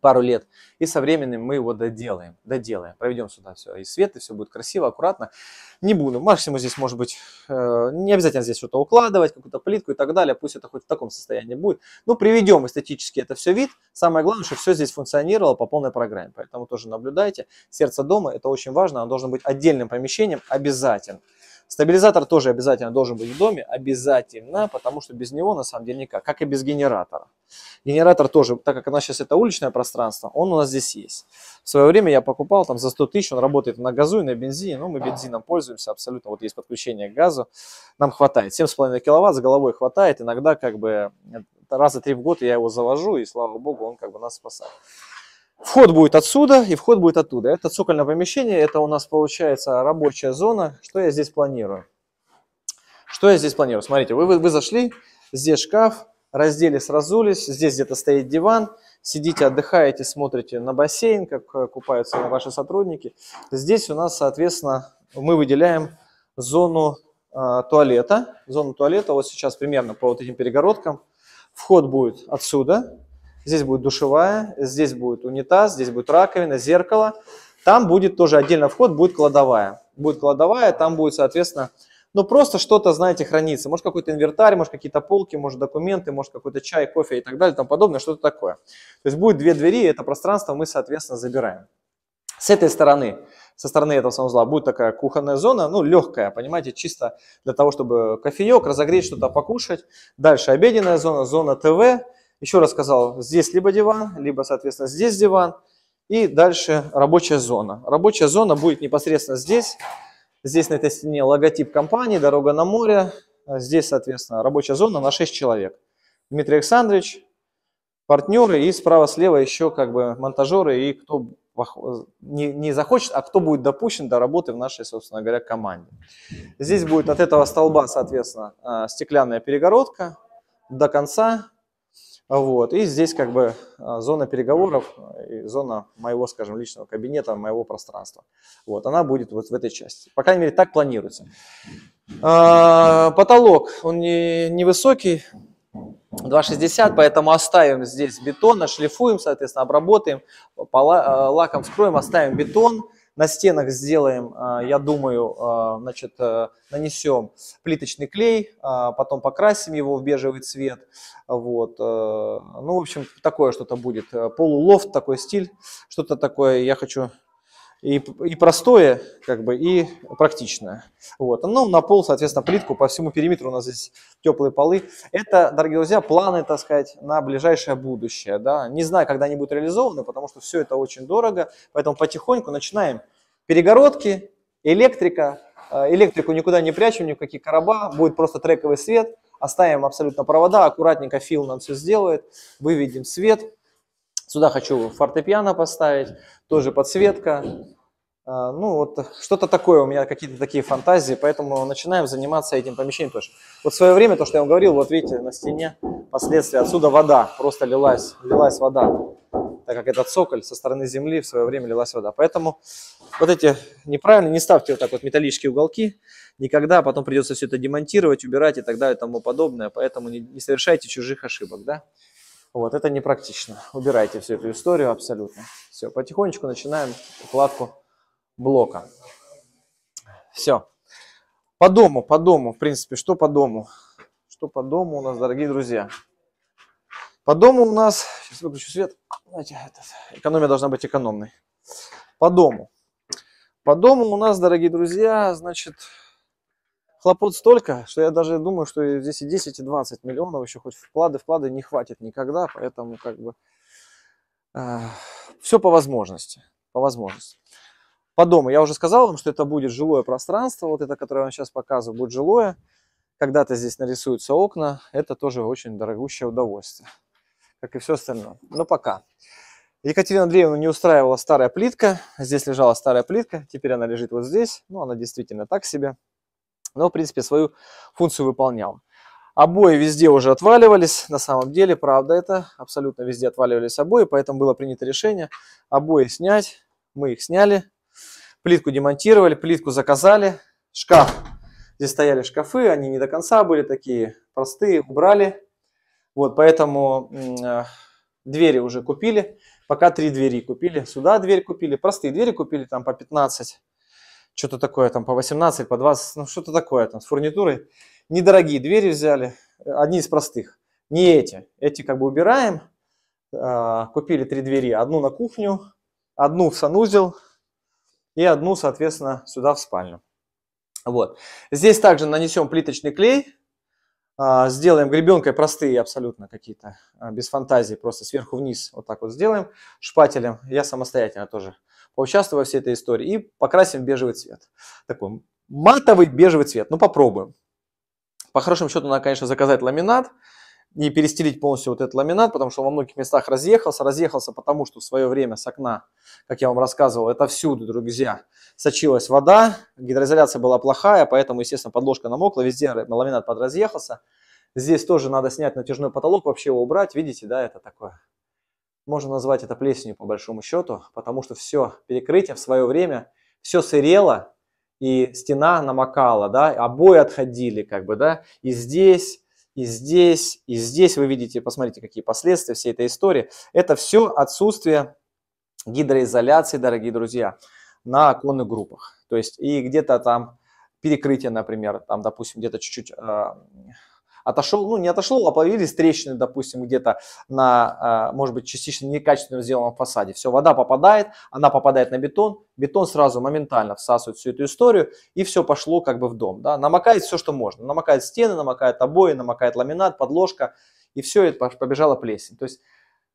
пару лет. И со временем мы его доделаем. Доделаем. Проведем сюда все. И свет, и все будет красиво, аккуратно. Не буду. Максимум здесь может быть... Э, не обязательно здесь что-то укладывать, какую-то плитку и так далее. Пусть это хоть в таком состоянии будет. Ну, приведем эстетически это все вид. Самое главное, что все здесь функционировало по полной программе. Поэтому тоже наблюдайте. Сердце дома, это очень важно. Оно должно быть отдельным помещением обязательно. Стабилизатор тоже обязательно должен быть в доме, обязательно, потому что без него на самом деле никак, как и без генератора. Генератор тоже, так как у нас сейчас это уличное пространство, он у нас здесь есть. В свое время я покупал там за 100 тысяч, он работает на газу и на бензине, но мы бензином пользуемся абсолютно, вот есть подключение к газу, нам хватает, 7,5 киловатт с головой хватает, иногда как бы э, раза три в год я его завожу, и слава богу, он как бы нас спасает. Вход будет отсюда и вход будет оттуда. Это цокольное помещение, это у нас получается рабочая зона. Что я здесь планирую? Что я здесь планирую? Смотрите, вы, вы, вы зашли, здесь шкаф, разделись, разулись, здесь где-то стоит диван, сидите, отдыхаете, смотрите на бассейн, как э, купаются ваши сотрудники. Здесь у нас, соответственно, мы выделяем зону э, туалета. Зону туалета вот сейчас примерно по вот этим перегородкам. Вход будет отсюда, Здесь будет душевая, здесь будет унитаз, здесь будет раковина, зеркало. Там будет тоже отдельно вход, будет кладовая. Будет кладовая, там будет, соответственно, ну просто что-то, знаете, хранится. Может какой-то инвентарь, может какие-то полки, может документы, может какой-то чай, кофе и так далее, там подобное, что-то такое. То есть будет две двери, и это пространство мы, соответственно, забираем. С этой стороны, со стороны этого санузла будет такая кухонная зона, ну, легкая, понимаете, чисто для того, чтобы кофеек, разогреть что-то, покушать. Дальше обеденная зона, зона ТВ, еще раз сказал, здесь либо диван, либо, соответственно, здесь диван. И дальше рабочая зона. Рабочая зона будет непосредственно здесь. Здесь на этой стене логотип компании «Дорога на море». Здесь, соответственно, рабочая зона на 6 человек. Дмитрий Александрович, партнеры и справа-слева еще как бы монтажеры и кто не, не захочет, а кто будет допущен до работы в нашей, собственно говоря, команде. Здесь будет от этого столба, соответственно, э, стеклянная перегородка до конца вот. И здесь как бы а, зона переговоров, э, и зона моего, скажем, личного кабинета, моего пространства. Вот. Она будет вот в этой части. По крайней мере, так планируется. А, потолок, он не, невысокий, 2,60, поэтому оставим здесь бетон, нашлифуем, соответственно, обработаем, а, лаком скроем, оставим бетон. На стенах сделаем, э, я думаю, э, значит, э, нанесем плиточный клей, потом покрасим его в бежевый цвет. Вот. Ну, в общем, такое что-то будет. Полулофт, такой стиль, что-то такое я хочу и, и простое, как бы, и практичное. Вот. Ну, на пол, соответственно, плитку по всему периметру у нас здесь теплые полы. Это, дорогие друзья, планы, так сказать, на ближайшее будущее. Да? Не знаю, когда они будут реализованы, потому что все это очень дорого, поэтому потихоньку начинаем. Перегородки, электрика, э, электрику никуда не прячем, ни в какие короба, будет просто трековый свет, оставим абсолютно провода, аккуратненько Фил нам все сделает, выведем свет, Сюда хочу фортепиано поставить, тоже подсветка. А, ну, вот что-то такое, у меня какие-то такие фантазии, поэтому начинаем заниматься этим помещением тоже. Вот в свое время, то, что я вам говорил, вот видите, на стене последствия, отсюда вода, просто лилась, лилась вода, так как этот цоколь со стороны земли в свое время лилась вода. Поэтому вот эти неправильно, не ставьте вот так вот металлические уголки, никогда, потом придется все это демонтировать, убирать и так далее и тому подобное, поэтому не, не совершайте чужих ошибок, да. Вот, это непрактично. Убирайте всю эту историю абсолютно. Все, потихонечку начинаем укладку блока. Все. По дому, по дому, в принципе, что по дому? Что по дому у нас, дорогие друзья? По дому у нас, сейчас выключу свет, Знаете, этот, экономия должна быть экономной. По дому. По дому у нас, дорогие друзья, значит, хлопот столько, что я даже думаю, что здесь и 10, и 20 миллионов еще хоть вклады, вклады не хватит никогда, поэтому как бы э, все по возможности, по возможности. По дому я уже сказал вам, что это будет жилое пространство, вот это, которое я вам сейчас показываю, будет жилое. Когда-то здесь нарисуются окна, это тоже очень дорогущее удовольствие, как и все остальное. Но пока. Екатерина Андреевна не устраивала старая плитка, здесь лежала старая плитка, теперь она лежит вот здесь, но ну, она действительно так себе, но, в принципе, свою функцию выполнял. Обои везде уже отваливались, на самом деле, правда это, абсолютно везде отваливались обои, поэтому было принято решение обои снять, мы их сняли, плитку демонтировали, плитку заказали, шкаф, здесь стояли шкафы, они не до конца были такие простые, убрали, вот, поэтому э, двери уже купили, пока три двери купили, сюда дверь купили, простые двери купили, там по 15 что-то такое там по 18, по 20, ну что-то такое там с фурнитурой. Недорогие двери взяли, одни из простых, не эти. Эти как бы убираем, а, купили три двери, одну на кухню, одну в санузел и одну, соответственно, сюда в спальню. Вот. Здесь также нанесем плиточный клей, а, сделаем гребенкой простые абсолютно какие-то, а, без фантазии, просто сверху вниз вот так вот сделаем шпателем. Я самостоятельно тоже поучаствуй во всей этой истории и покрасим бежевый цвет. Такой матовый бежевый цвет, ну попробуем. По хорошему счету надо, конечно, заказать ламинат, и перестелить полностью вот этот ламинат, потому что во многих местах разъехался. Разъехался потому, что в свое время с окна, как я вам рассказывал, это всюду, друзья, сочилась вода, гидроизоляция была плохая, поэтому, естественно, подложка намокла, везде ламинат подразъехался. Здесь тоже надо снять натяжной потолок, вообще его убрать, видите, да, это такое можно назвать это плесенью по большому счету, потому что все перекрытие в свое время, все сырело, и стена намокала, да, обои отходили, как бы, да, и здесь, и здесь, и здесь вы видите, посмотрите, какие последствия всей этой истории. Это все отсутствие гидроизоляции, дорогие друзья, на оконных группах. То есть и где-то там перекрытие, например, там, допустим, где-то чуть-чуть а, отошел, ну не отошел, а появились трещины, допустим, где-то на, а, может быть, частично некачественно сделанном фасаде. Все, вода попадает, она попадает на бетон, бетон сразу моментально всасывает всю эту историю, и все пошло как бы в дом. Да? Намокает все, что можно. Намокает стены, намокает обои, намокает ламинат, подложка, и все, это побежала плесень. То есть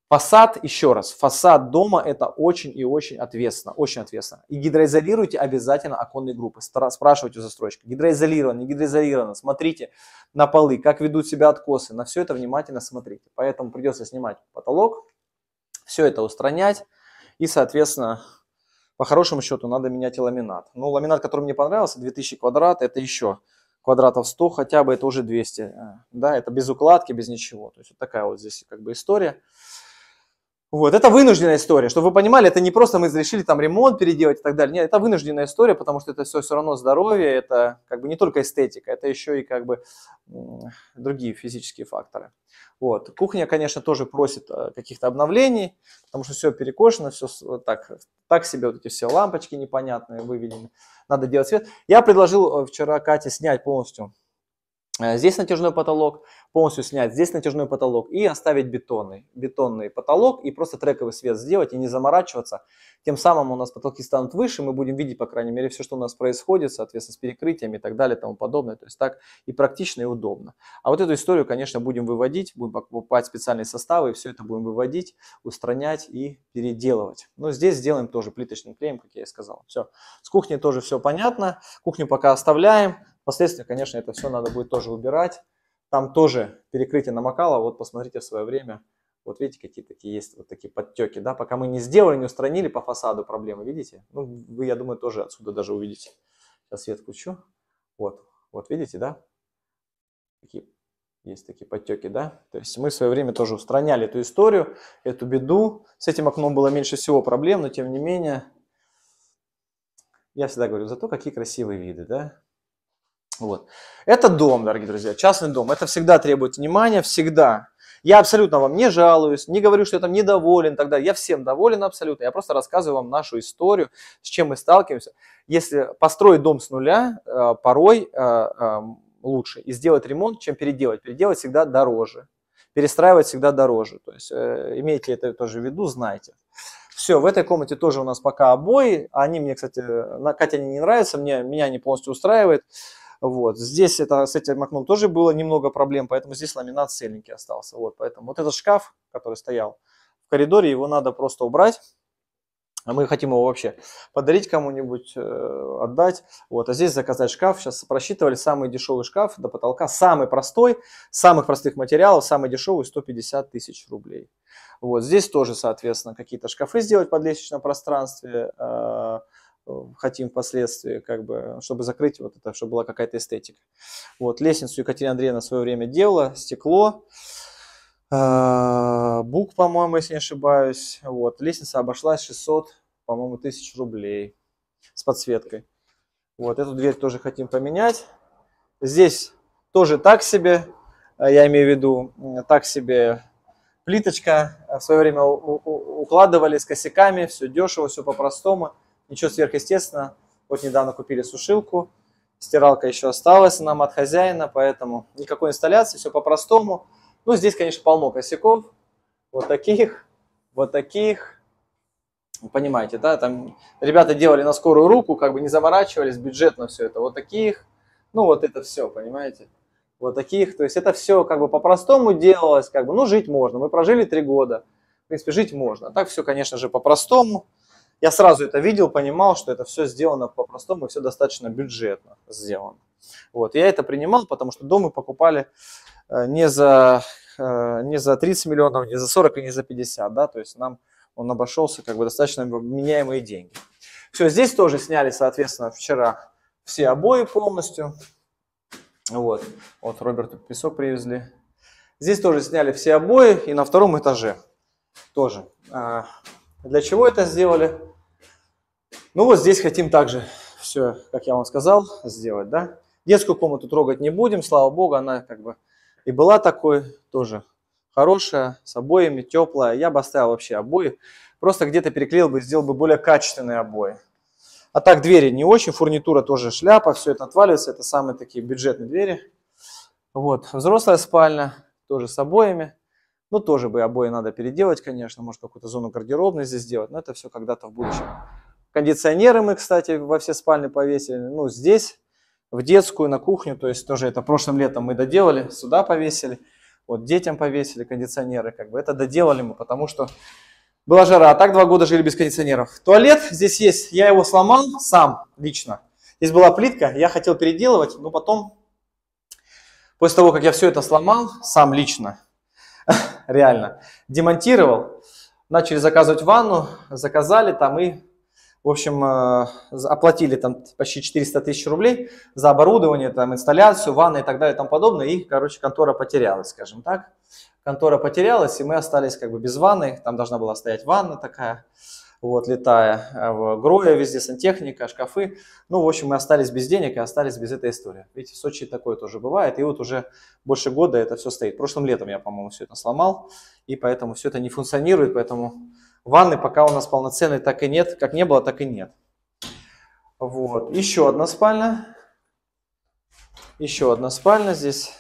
Фасад, еще раз, фасад дома это очень и очень ответственно, очень ответственно. И гидроизолируйте обязательно оконные группы, спрашивайте у застройщика, гидроизолировано, не гидроизолировано, смотрите на полы, как ведут себя откосы, на все это внимательно смотрите. Поэтому придется снимать потолок, все это устранять и, соответственно, по хорошему счету надо менять и ламинат. Ну, ламинат, который мне понравился, 2000 квадрат, это еще квадратов 100 хотя бы, это уже 200, э, да, это без укладки, без ничего. То есть вот такая вот здесь как бы история. Вот, это вынужденная история, чтобы вы понимали, это не просто мы решили там ремонт переделать и так далее. Нет, это вынужденная история, потому что это все все равно здоровье, это как бы не только эстетика, это еще и как бы другие физические факторы. Вот. Кухня, конечно, тоже просит э, каких-то обновлений, потому что все перекошено, все так, так себе вот эти все лампочки непонятные выведены. Надо делать свет. Я предложил э, вчера Кате снять полностью Э, здесь натяжной потолок, полностью снять здесь натяжной потолок и оставить бетонный, бетонный потолок и просто трековый свет сделать и не заморачиваться. Тем самым у нас потолки станут выше, мы будем видеть, по крайней мере, все, что у нас происходит, соответственно, с перекрытиями и так далее и тому подобное. То есть так и практично, и удобно. А вот эту историю, конечно, будем выводить, будем покупать специальные составы, и все это будем выводить, устранять и переделывать. Но здесь сделаем тоже плиточным клеем, как я и сказал. Все, с кухней тоже все понятно, кухню пока оставляем, Впоследствии, конечно, это все надо будет тоже убирать. Там тоже перекрытие намокало, вот посмотрите в свое время. Вот видите, какие такие есть вот такие подтеки, да, пока мы не сделали, не устранили по фасаду проблемы, видите? Ну, вы, я думаю, тоже отсюда даже увидите. Сейчас свет включу. Вот, вот видите, да? Такие, есть такие подтеки, да? То есть мы в свое время тоже устраняли эту историю, эту беду. С этим окном было меньше всего проблем, но тем не менее, я всегда говорю, зато какие красивые виды, да? Вот. Это дом, дорогие друзья, частный дом. Это всегда требует внимания, всегда. Я абсолютно вам не жалуюсь, не говорю, что я там недоволен тогда. Я всем доволен абсолютно. Я просто рассказываю вам нашу историю, с чем мы сталкиваемся. Если построить дом с нуля, э, порой э, эм, лучше и сделать ремонт, чем переделать. Переделать всегда дороже. Перестраивать всегда дороже. То есть э, имейте это тоже в виду, знайте. Все, в этой комнате тоже у нас пока обои. Они мне, кстати, на Катя не нравятся, мне, меня не полностью устраивает. Вот. Здесь это, с этим окном тоже было немного проблем, поэтому здесь ламинат цельненький остался. Вот, поэтому вот этот шкаф, который стоял в коридоре, его надо просто убрать. А мы хотим его вообще подарить кому-нибудь, э, отдать. Вот, а здесь заказать шкаф. Сейчас просчитывали самый дешевый шкаф до потолка, самый простой, самых простых материалов, самый дешевый 150 тысяч рублей. Вот здесь тоже, соответственно, какие-то шкафы сделать под лестничном пространстве. Э, Э, хотим впоследствии, как бы, чтобы закрыть вот это, чтобы была какая-то эстетика. Вот, лестницу Екатерина Андреевна в свое время делала, стекло, э, бук, по-моему, если не ошибаюсь. Вот, лестница обошлась 600, по-моему, тысяч рублей с подсветкой. Вот, эту дверь тоже хотим поменять. Здесь тоже так себе, э, я имею в виду, так себе плиточка. В свое время укладывали с косяками, все дешево, все по-простому. Ничего сверхъестественного. Вот недавно купили сушилку, стиралка еще осталась нам от хозяина, поэтому никакой инсталляции, все по-простому. Ну, здесь, конечно, полно косяков, вот таких, вот таких. Понимаете, да, там ребята делали на скорую руку, как бы не заморачивались, бюджетно все это. Вот таких, ну вот это все, понимаете. Вот таких, то есть это все как бы по-простому делалось, как бы, ну жить можно. Мы прожили три года, в принципе, жить можно. Так все, конечно же, по-простому я сразу это видел, понимал, что это все сделано по-простому, все достаточно бюджетно сделано. Вот, я это принимал, потому что дом мы покупали э, не за, э, не за 30 миллионов, не за 40 и не за 50, да, то есть нам он обошелся как бы достаточно меняемые деньги. Все, здесь тоже сняли, соответственно, вчера все обои полностью. Вот, вот Роберту песок привезли. Здесь тоже сняли все обои и на втором этаже тоже. А, для чего это сделали? Ну вот здесь хотим также все, как я вам сказал, сделать, да. Детскую комнату трогать не будем, слава богу, она как бы и была такой тоже хорошая, с обоями, теплая. Я бы оставил вообще обои, просто где-то переклеил бы, сделал бы более качественные обои. А так двери не очень, фурнитура тоже шляпа, все это отваливается, это самые такие бюджетные двери. Вот, взрослая спальня, тоже с обоями. Ну, тоже бы обои надо переделать, конечно, может, какую-то зону гардеробной здесь сделать, но это все когда-то в будущем. Кондиционеры мы, кстати, во все спальни повесили. Ну, здесь, в детскую, на кухню, то есть тоже это прошлым летом мы доделали, сюда повесили. Вот детям повесили кондиционеры, как бы это доделали мы, потому что была жара, а так два года жили без кондиционеров. Туалет здесь есть, я его сломал сам лично. Здесь была плитка, я хотел переделывать, но потом, после того, как я все это сломал сам лично, реально. Демонтировал, начали заказывать ванну, заказали там и, в общем, э, оплатили там почти 400 тысяч рублей за оборудование, там инсталляцию, ванны и так далее и тому подобное. И, короче, контора потерялась, скажем так. Контора потерялась, и мы остались как бы без ванны. Там должна была стоять ванна такая вот, летая э, в Гроя, везде сантехника, шкафы. Ну, в общем, мы остались без денег и остались без этой истории. Видите, в Сочи такое тоже бывает, и вот уже больше года это все стоит. Прошлым летом я, по-моему, все это сломал, и поэтому все это не функционирует, поэтому ванны пока у нас полноценной так и нет, как не было, так и нет. Вот, еще одна спальня, еще одна спальня здесь,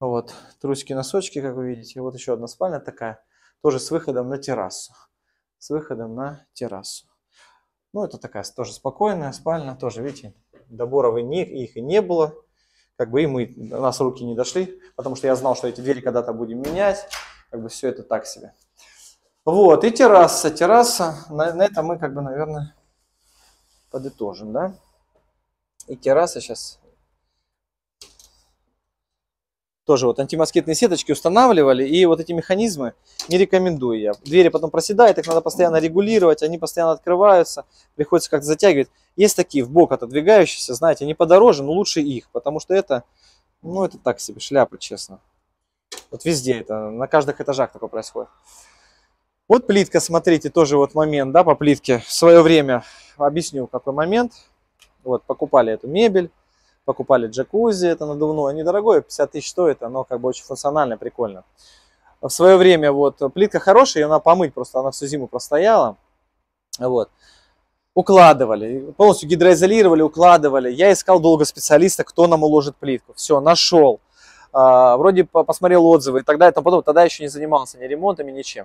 вот, трусики, носочки, как вы видите, вот еще одна спальня такая, тоже с выходом на террасу с выходом на террасу. Ну, это такая тоже спокойная спальня, тоже, видите, доборовой не, их и не было. Как бы и мы, у нас руки не дошли, потому что я знал, что эти двери когда-то будем менять. Как бы все это так себе. Вот, и терраса, терраса. На, на этом мы, как бы, наверное, подытожим, да? И терраса сейчас тоже вот антимоскитные сеточки устанавливали, и вот эти механизмы не рекомендую я. Двери потом проседают, их надо постоянно регулировать, они постоянно открываются, приходится как-то затягивать. Есть такие в бок отодвигающиеся, знаете, они подороже, но лучше их, потому что это, ну это так себе, шляпа, честно. Вот везде это, на каждых этажах такое происходит. Вот плитка, смотрите, тоже вот момент, да, по плитке. В свое время, объясню, какой момент. Вот, покупали эту мебель покупали джакузи, это надувное, недорогое, 50 тысяч стоит, оно как бы очень функционально, прикольно. В свое время вот плитка хорошая, ее надо помыть, просто она всю зиму простояла. Вот. Укладывали, полностью гидроизолировали, укладывали. Я искал долго специалиста, кто нам уложит плитку. Все, нашел. А, вроде посмотрел отзывы и так далее, там потом тогда еще не занимался ни ремонтами, ничем.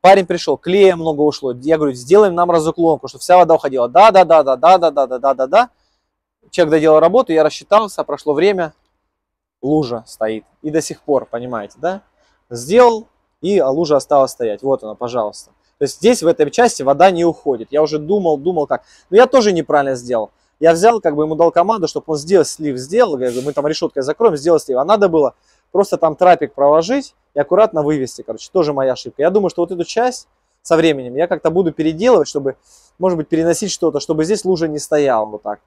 Парень пришел, клея много ушло. Я говорю, сделаем нам разуклонку, чтобы вся вода уходила. Да, да, да, да, да, да, да, да, да, да, да человек доделал работу, я рассчитался, прошло время, лужа стоит. И до сих пор, понимаете, да? Сделал, и лужа осталась стоять. Вот она, пожалуйста. То есть здесь, в этой части, вода не уходит. Я уже думал, думал как. Но я тоже неправильно сделал. Я взял, как бы ему дал команду, чтобы он сделал слив, сделал. говорю, мы там решеткой закроем, сделал слив. А надо было просто там трапик проложить и аккуратно вывести. Короче, тоже моя ошибка. Я думаю, что вот эту часть со временем я как-то буду переделывать, чтобы, может быть, переносить что-то, чтобы здесь лужа не стояла вот так.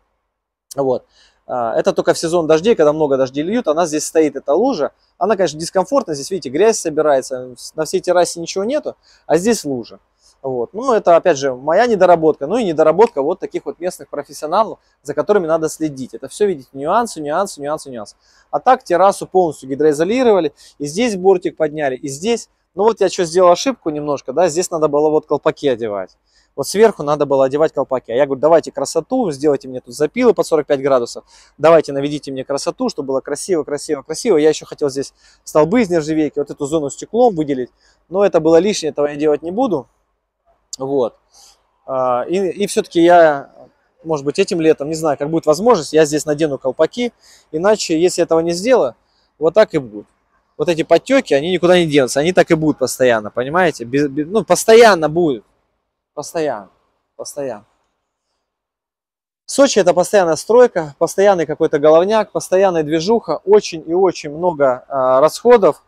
Вот. А, это только в сезон дождей, когда много дождей льют, она здесь стоит, эта лужа. Она, конечно, дискомфортна, здесь, видите, грязь собирается, на всей террасе ничего нету, а здесь лужа. Вот. Ну, это, опять же, моя недоработка, ну и недоработка вот таких вот местных профессионалов, за которыми надо следить. Это все, видите, нюансы, нюансы, нюансы, нюансы. А так террасу полностью гидроизолировали, и здесь бортик подняли, и здесь ну вот я что сделал ошибку немножко, да, здесь надо было вот колпаки одевать. Вот сверху надо было одевать колпаки. А я говорю, давайте красоту, сделайте мне тут запилы под 45 градусов, давайте наведите мне красоту, чтобы было красиво, красиво, красиво. Я еще хотел здесь столбы из нержавейки, вот эту зону стеклом выделить, но это было лишнее, этого я делать не буду. Вот. А, и, и все-таки я, может быть, этим летом, не знаю, как будет возможность, я здесь надену колпаки, иначе, если этого не сделаю, вот так и будет вот эти подтеки, они никуда не денутся, они так и будут постоянно, понимаете? Без, без, ну, постоянно будет, постоянно, постоянно. Сочи это постоянная стройка, постоянный какой-то головняк, постоянная движуха, очень и очень много э, расходов,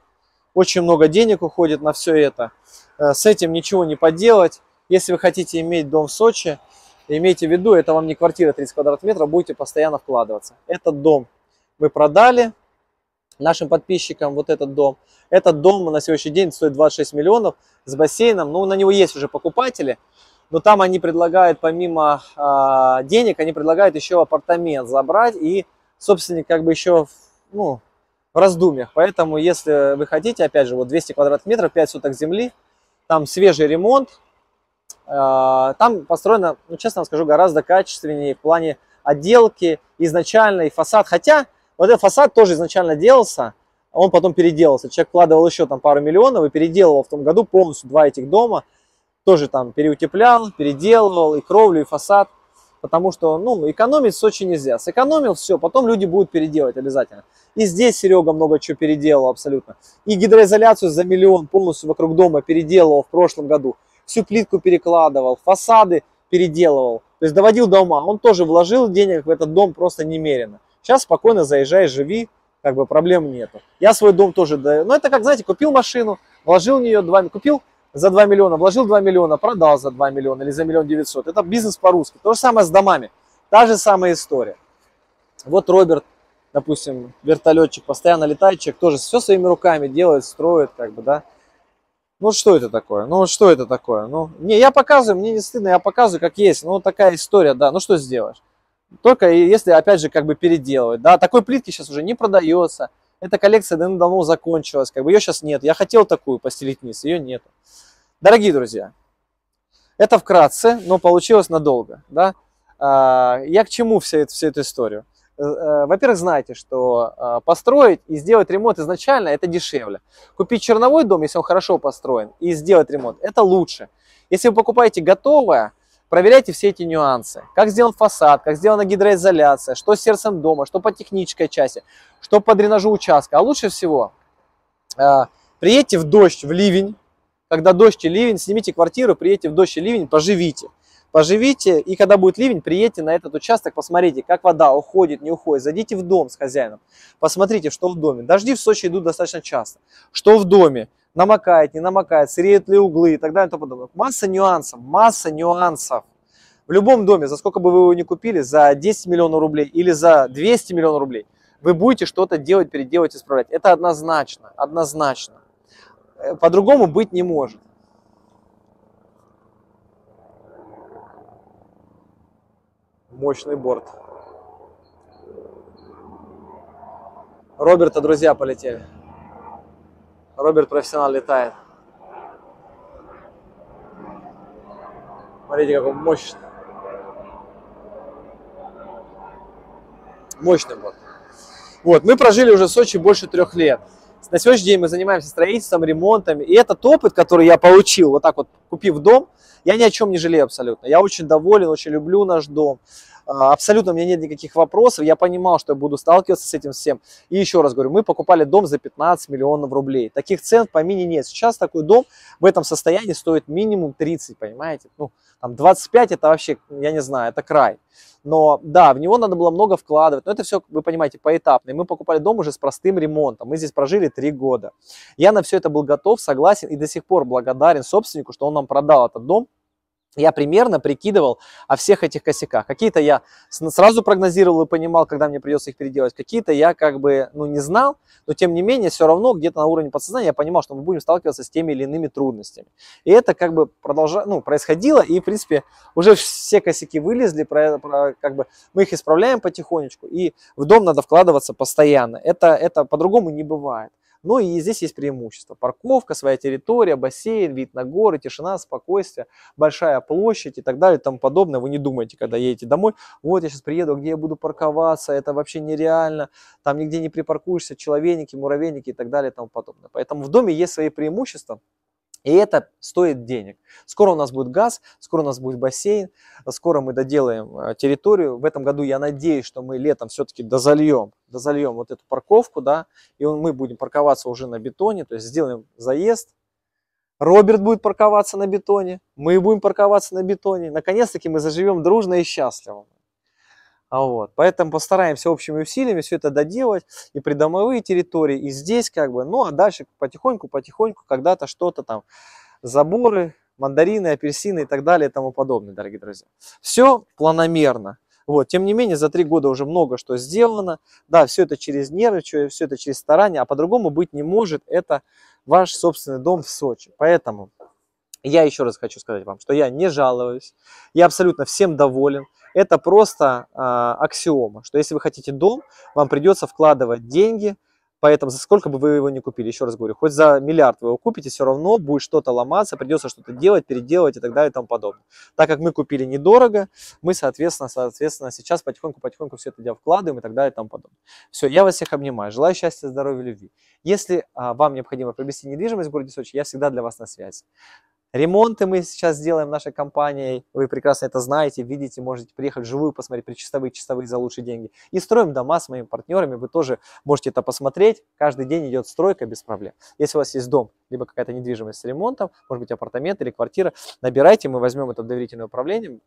очень много денег уходит на все это. Э, с этим ничего не поделать. Если вы хотите иметь дом в Сочи, имейте в виду, это вам не квартира 30 квадратных метров, будете постоянно вкладываться. Этот дом мы продали, нашим подписчикам вот этот дом. Этот дом на сегодняшний день стоит 26 миллионов с бассейном. Ну, на него есть уже покупатели, но там они предлагают помимо э, денег, они предлагают еще апартамент забрать и собственник как бы еще ну, в раздумьях. Поэтому, если вы хотите, опять же, вот 200 квадратных метров, 5 соток земли, там свежий ремонт, э, там построено, ну, честно вам скажу, гораздо качественнее в плане отделки изначально и фасад. Хотя вот этот фасад тоже изначально делался, он потом переделался. Человек вкладывал еще там пару миллионов и переделывал в том году полностью два этих дома. Тоже там переутеплял, переделывал и кровлю, и фасад. Потому что, ну, экономить с очень нельзя. Сэкономил все, потом люди будут переделывать обязательно. И здесь Серега много чего переделал абсолютно. И гидроизоляцию за миллион полностью вокруг дома переделывал в прошлом году. Всю плитку перекладывал, фасады переделывал. То есть доводил дома. Он тоже вложил денег в этот дом просто немерено. Сейчас спокойно заезжай, живи, как бы проблем нету. Я свой дом тоже даю. Но это как, знаете, купил машину, вложил в нее 2, купил за 2 миллиона, вложил 2 миллиона, продал за 2 миллиона или за миллион 900. Это бизнес по-русски. То же самое с домами. Та же самая история. Вот Роберт, допустим, вертолетчик, постоянно летает человек, тоже все своими руками делает, строит, как бы, да. Ну что это такое? Ну что это такое? Ну, не, я показываю, мне не стыдно, я показываю, как есть. Ну такая история, да. Ну что сделаешь? Только если, опять же, как бы переделывать. Да, такой плитки сейчас уже не продается. Эта коллекция давно давно закончилась, как бы ее сейчас нет. Я хотел такую постелить вниз, ее нет. Дорогие друзья, это вкратце, но получилось надолго. Да? А, я к чему вся эту, всю эту историю? Э, э, во-первых, знайте, что а, построить и сделать ремонт изначально это дешевле. Купить черновой дом, если он хорошо построен, и сделать ремонт, это лучше. Если вы покупаете готовое, Проверяйте все эти нюансы. Как сделан фасад, как сделана гидроизоляция, что с сердцем дома, что по технической части, что по дренажу участка. А лучше всего э, приедьте в дождь, в ливень. Когда дождь и ливень, снимите квартиру, приедьте в дождь и ливень, поживите. Поживите, и когда будет ливень, приедьте на этот участок, посмотрите, как вода уходит, не уходит. Зайдите в дом с хозяином, посмотрите, что в доме. Дожди в Сочи идут достаточно часто. Что в доме? намокает, не намокает, сыреют ли углы и так далее и тому подобное. Масса нюансов, масса нюансов. В любом доме, за сколько бы вы его ни купили, за 10 миллионов рублей или за 200 миллионов рублей, вы будете что-то делать, переделывать, исправлять. Это однозначно, однозначно. Э, по-другому быть не может. Мощный борт. Роберта друзья полетели. Роберт профессионал летает. Смотрите, как он мощный. Мощный вот. Вот, мы прожили уже в Сочи больше трех лет. На сегодняшний день мы занимаемся строительством, ремонтами. И этот опыт, который я получил, вот так вот купив дом, я ни о чем не жалею абсолютно. Я очень доволен, очень люблю наш дом. А, абсолютно у меня нет никаких вопросов. Я понимал, что я буду сталкиваться с этим всем. И еще раз говорю, мы покупали дом за 15 миллионов рублей. Таких цен по мини нет. Сейчас такой дом в этом состоянии стоит минимум 30, понимаете? Ну, там 25 это вообще, я не знаю, это край. Но да, в него надо было много вкладывать. Но это все, вы понимаете, поэтапно. И мы покупали дом уже с простым ремонтом. Мы здесь прожили три года. Я на все это был готов, согласен и до сих пор благодарен собственнику, что он нам продал этот дом я примерно прикидывал о всех этих косяках. Какие-то я сразу прогнозировал и понимал, когда мне придется их переделать, какие-то я как бы ну, не знал, но тем не менее все равно где-то на уровне подсознания я понимал, что мы будем сталкиваться с теми или иными трудностями. И это как бы продолжа... ну, происходило, и в принципе уже все косяки вылезли, про... Про... как бы мы их исправляем потихонечку, и в дом надо вкладываться постоянно. Это, это по-другому не бывает. Но ну и здесь есть преимущество. Парковка, своя территория, бассейн, вид на горы, тишина, спокойствие, большая площадь и так далее и тому подобное. Вы не думаете, когда едете домой, вот я сейчас приеду, а где я буду парковаться, это вообще нереально, там нигде не припаркуешься, человеники, муравейники и так далее и тому подобное. Поэтому в доме есть свои преимущества, и это стоит денег. Скоро у нас будет газ, скоро у нас будет бассейн, скоро мы доделаем э, территорию. В этом году я надеюсь, что мы летом все-таки дозальем, дозальем вот эту парковку, да, и мы будем парковаться уже на бетоне, то есть сделаем заезд, Роберт будет парковаться на бетоне, мы будем парковаться на бетоне. Наконец-таки мы заживем дружно и счастливо. А вот. Поэтому постараемся общими усилиями все это доделать и придомовые территории, и здесь как бы. Ну, а дальше потихоньку-потихоньку когда-то что-то там, заборы, мандарины, апельсины и так далее и тому подобное, дорогие друзья. Все планомерно. Вот. Тем не менее, за три года уже много что сделано. Да, все это через нервы, все это через старания, а по-другому быть не может. Это ваш собственный дом в Сочи. Поэтому я еще раз хочу сказать вам, что я не жалуюсь, я абсолютно всем доволен. Это просто э, аксиома, что если вы хотите дом, вам придется вкладывать деньги, поэтому за сколько бы вы его не купили, еще раз говорю, хоть за миллиард вы его купите, все равно будет что-то ломаться, придется что-то делать, переделывать и так далее и тому подобное. Так как мы купили недорого, мы, соответственно, соответственно сейчас потихоньку-потихоньку все это дело вкладываем и так далее и тому подобное. Все, я вас всех обнимаю, желаю счастья, здоровья, любви. Если а, вам необходимо приобрести недвижимость в городе Сочи, я всегда для вас на связи. Ремонты мы сейчас сделаем нашей компанией. Вы прекрасно это знаете, видите, можете приехать живую посмотреть, при чистовые за лучшие деньги. И строим дома с моими партнерами. Вы тоже можете это посмотреть. Каждый день идет стройка без проблем. Если у вас есть дом, либо какая-то недвижимость с ремонтом, может быть, апартамент или квартира, набирайте, мы возьмем это в доверительное управление,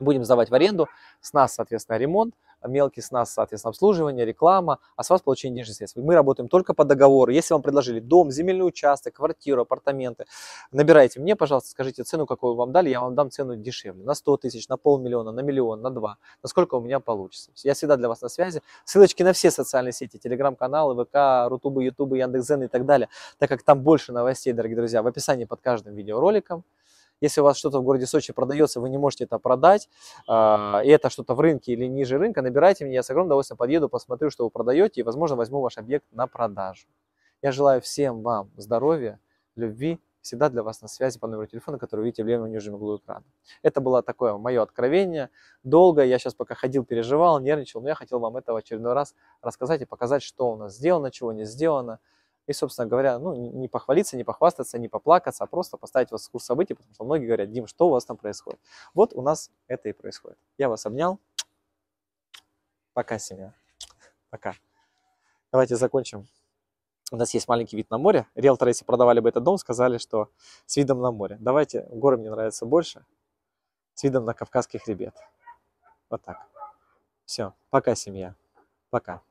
будем сдавать в аренду, с нас, соответственно, ремонт, мелкий с нас, соответственно, обслуживание, реклама, а с вас получение денежных средств. Мы работаем только по договору. Если вам предложили дом, земельный участок, квартиру, апартаменты, набирайте мне, пожалуйста, скажите цену, какую вам дали, я вам дам цену дешевле, на 100 тысяч, на полмиллиона, на миллион, на два, насколько у меня получится. Я всегда для вас на связи. Ссылочки на все социальные сети, телеграм-каналы, ВК, Рутубы, Ютубы, Яндекс.Зен и так далее, так как там больше новостей, дорогие друзья, в описании под каждым видеороликом. Если у вас что-то в городе Сочи продается, вы не можете это продать, а, и это что-то в рынке или ниже рынка, набирайте меня, я с огромным удовольствием подъеду, посмотрю, что вы продаете, и, возможно, возьму ваш объект на продажу. Я желаю всем вам здоровья, любви, всегда для вас на связи по номеру телефона, который вы видите в левом нижнем углу экрана. Это было такое мое откровение. Долго я сейчас пока ходил, переживал, нервничал, но я хотел вам это в очередной раз рассказать и показать, что у нас сделано, чего не сделано и, собственно говоря, ну, не похвалиться, не похвастаться, не поплакаться, а просто поставить вас в курс событий, потому что многие говорят, Дим, что у вас там происходит? Вот у нас это и происходит. Я вас обнял. Пока, семья. Пока. Давайте закончим. У нас есть маленький вид на море. Риэлторы, если продавали бы этот дом, сказали, что с видом на море. Давайте, горы мне нравятся больше, с видом на Кавказский хребет. Вот так. Все, пока, семья. Пока.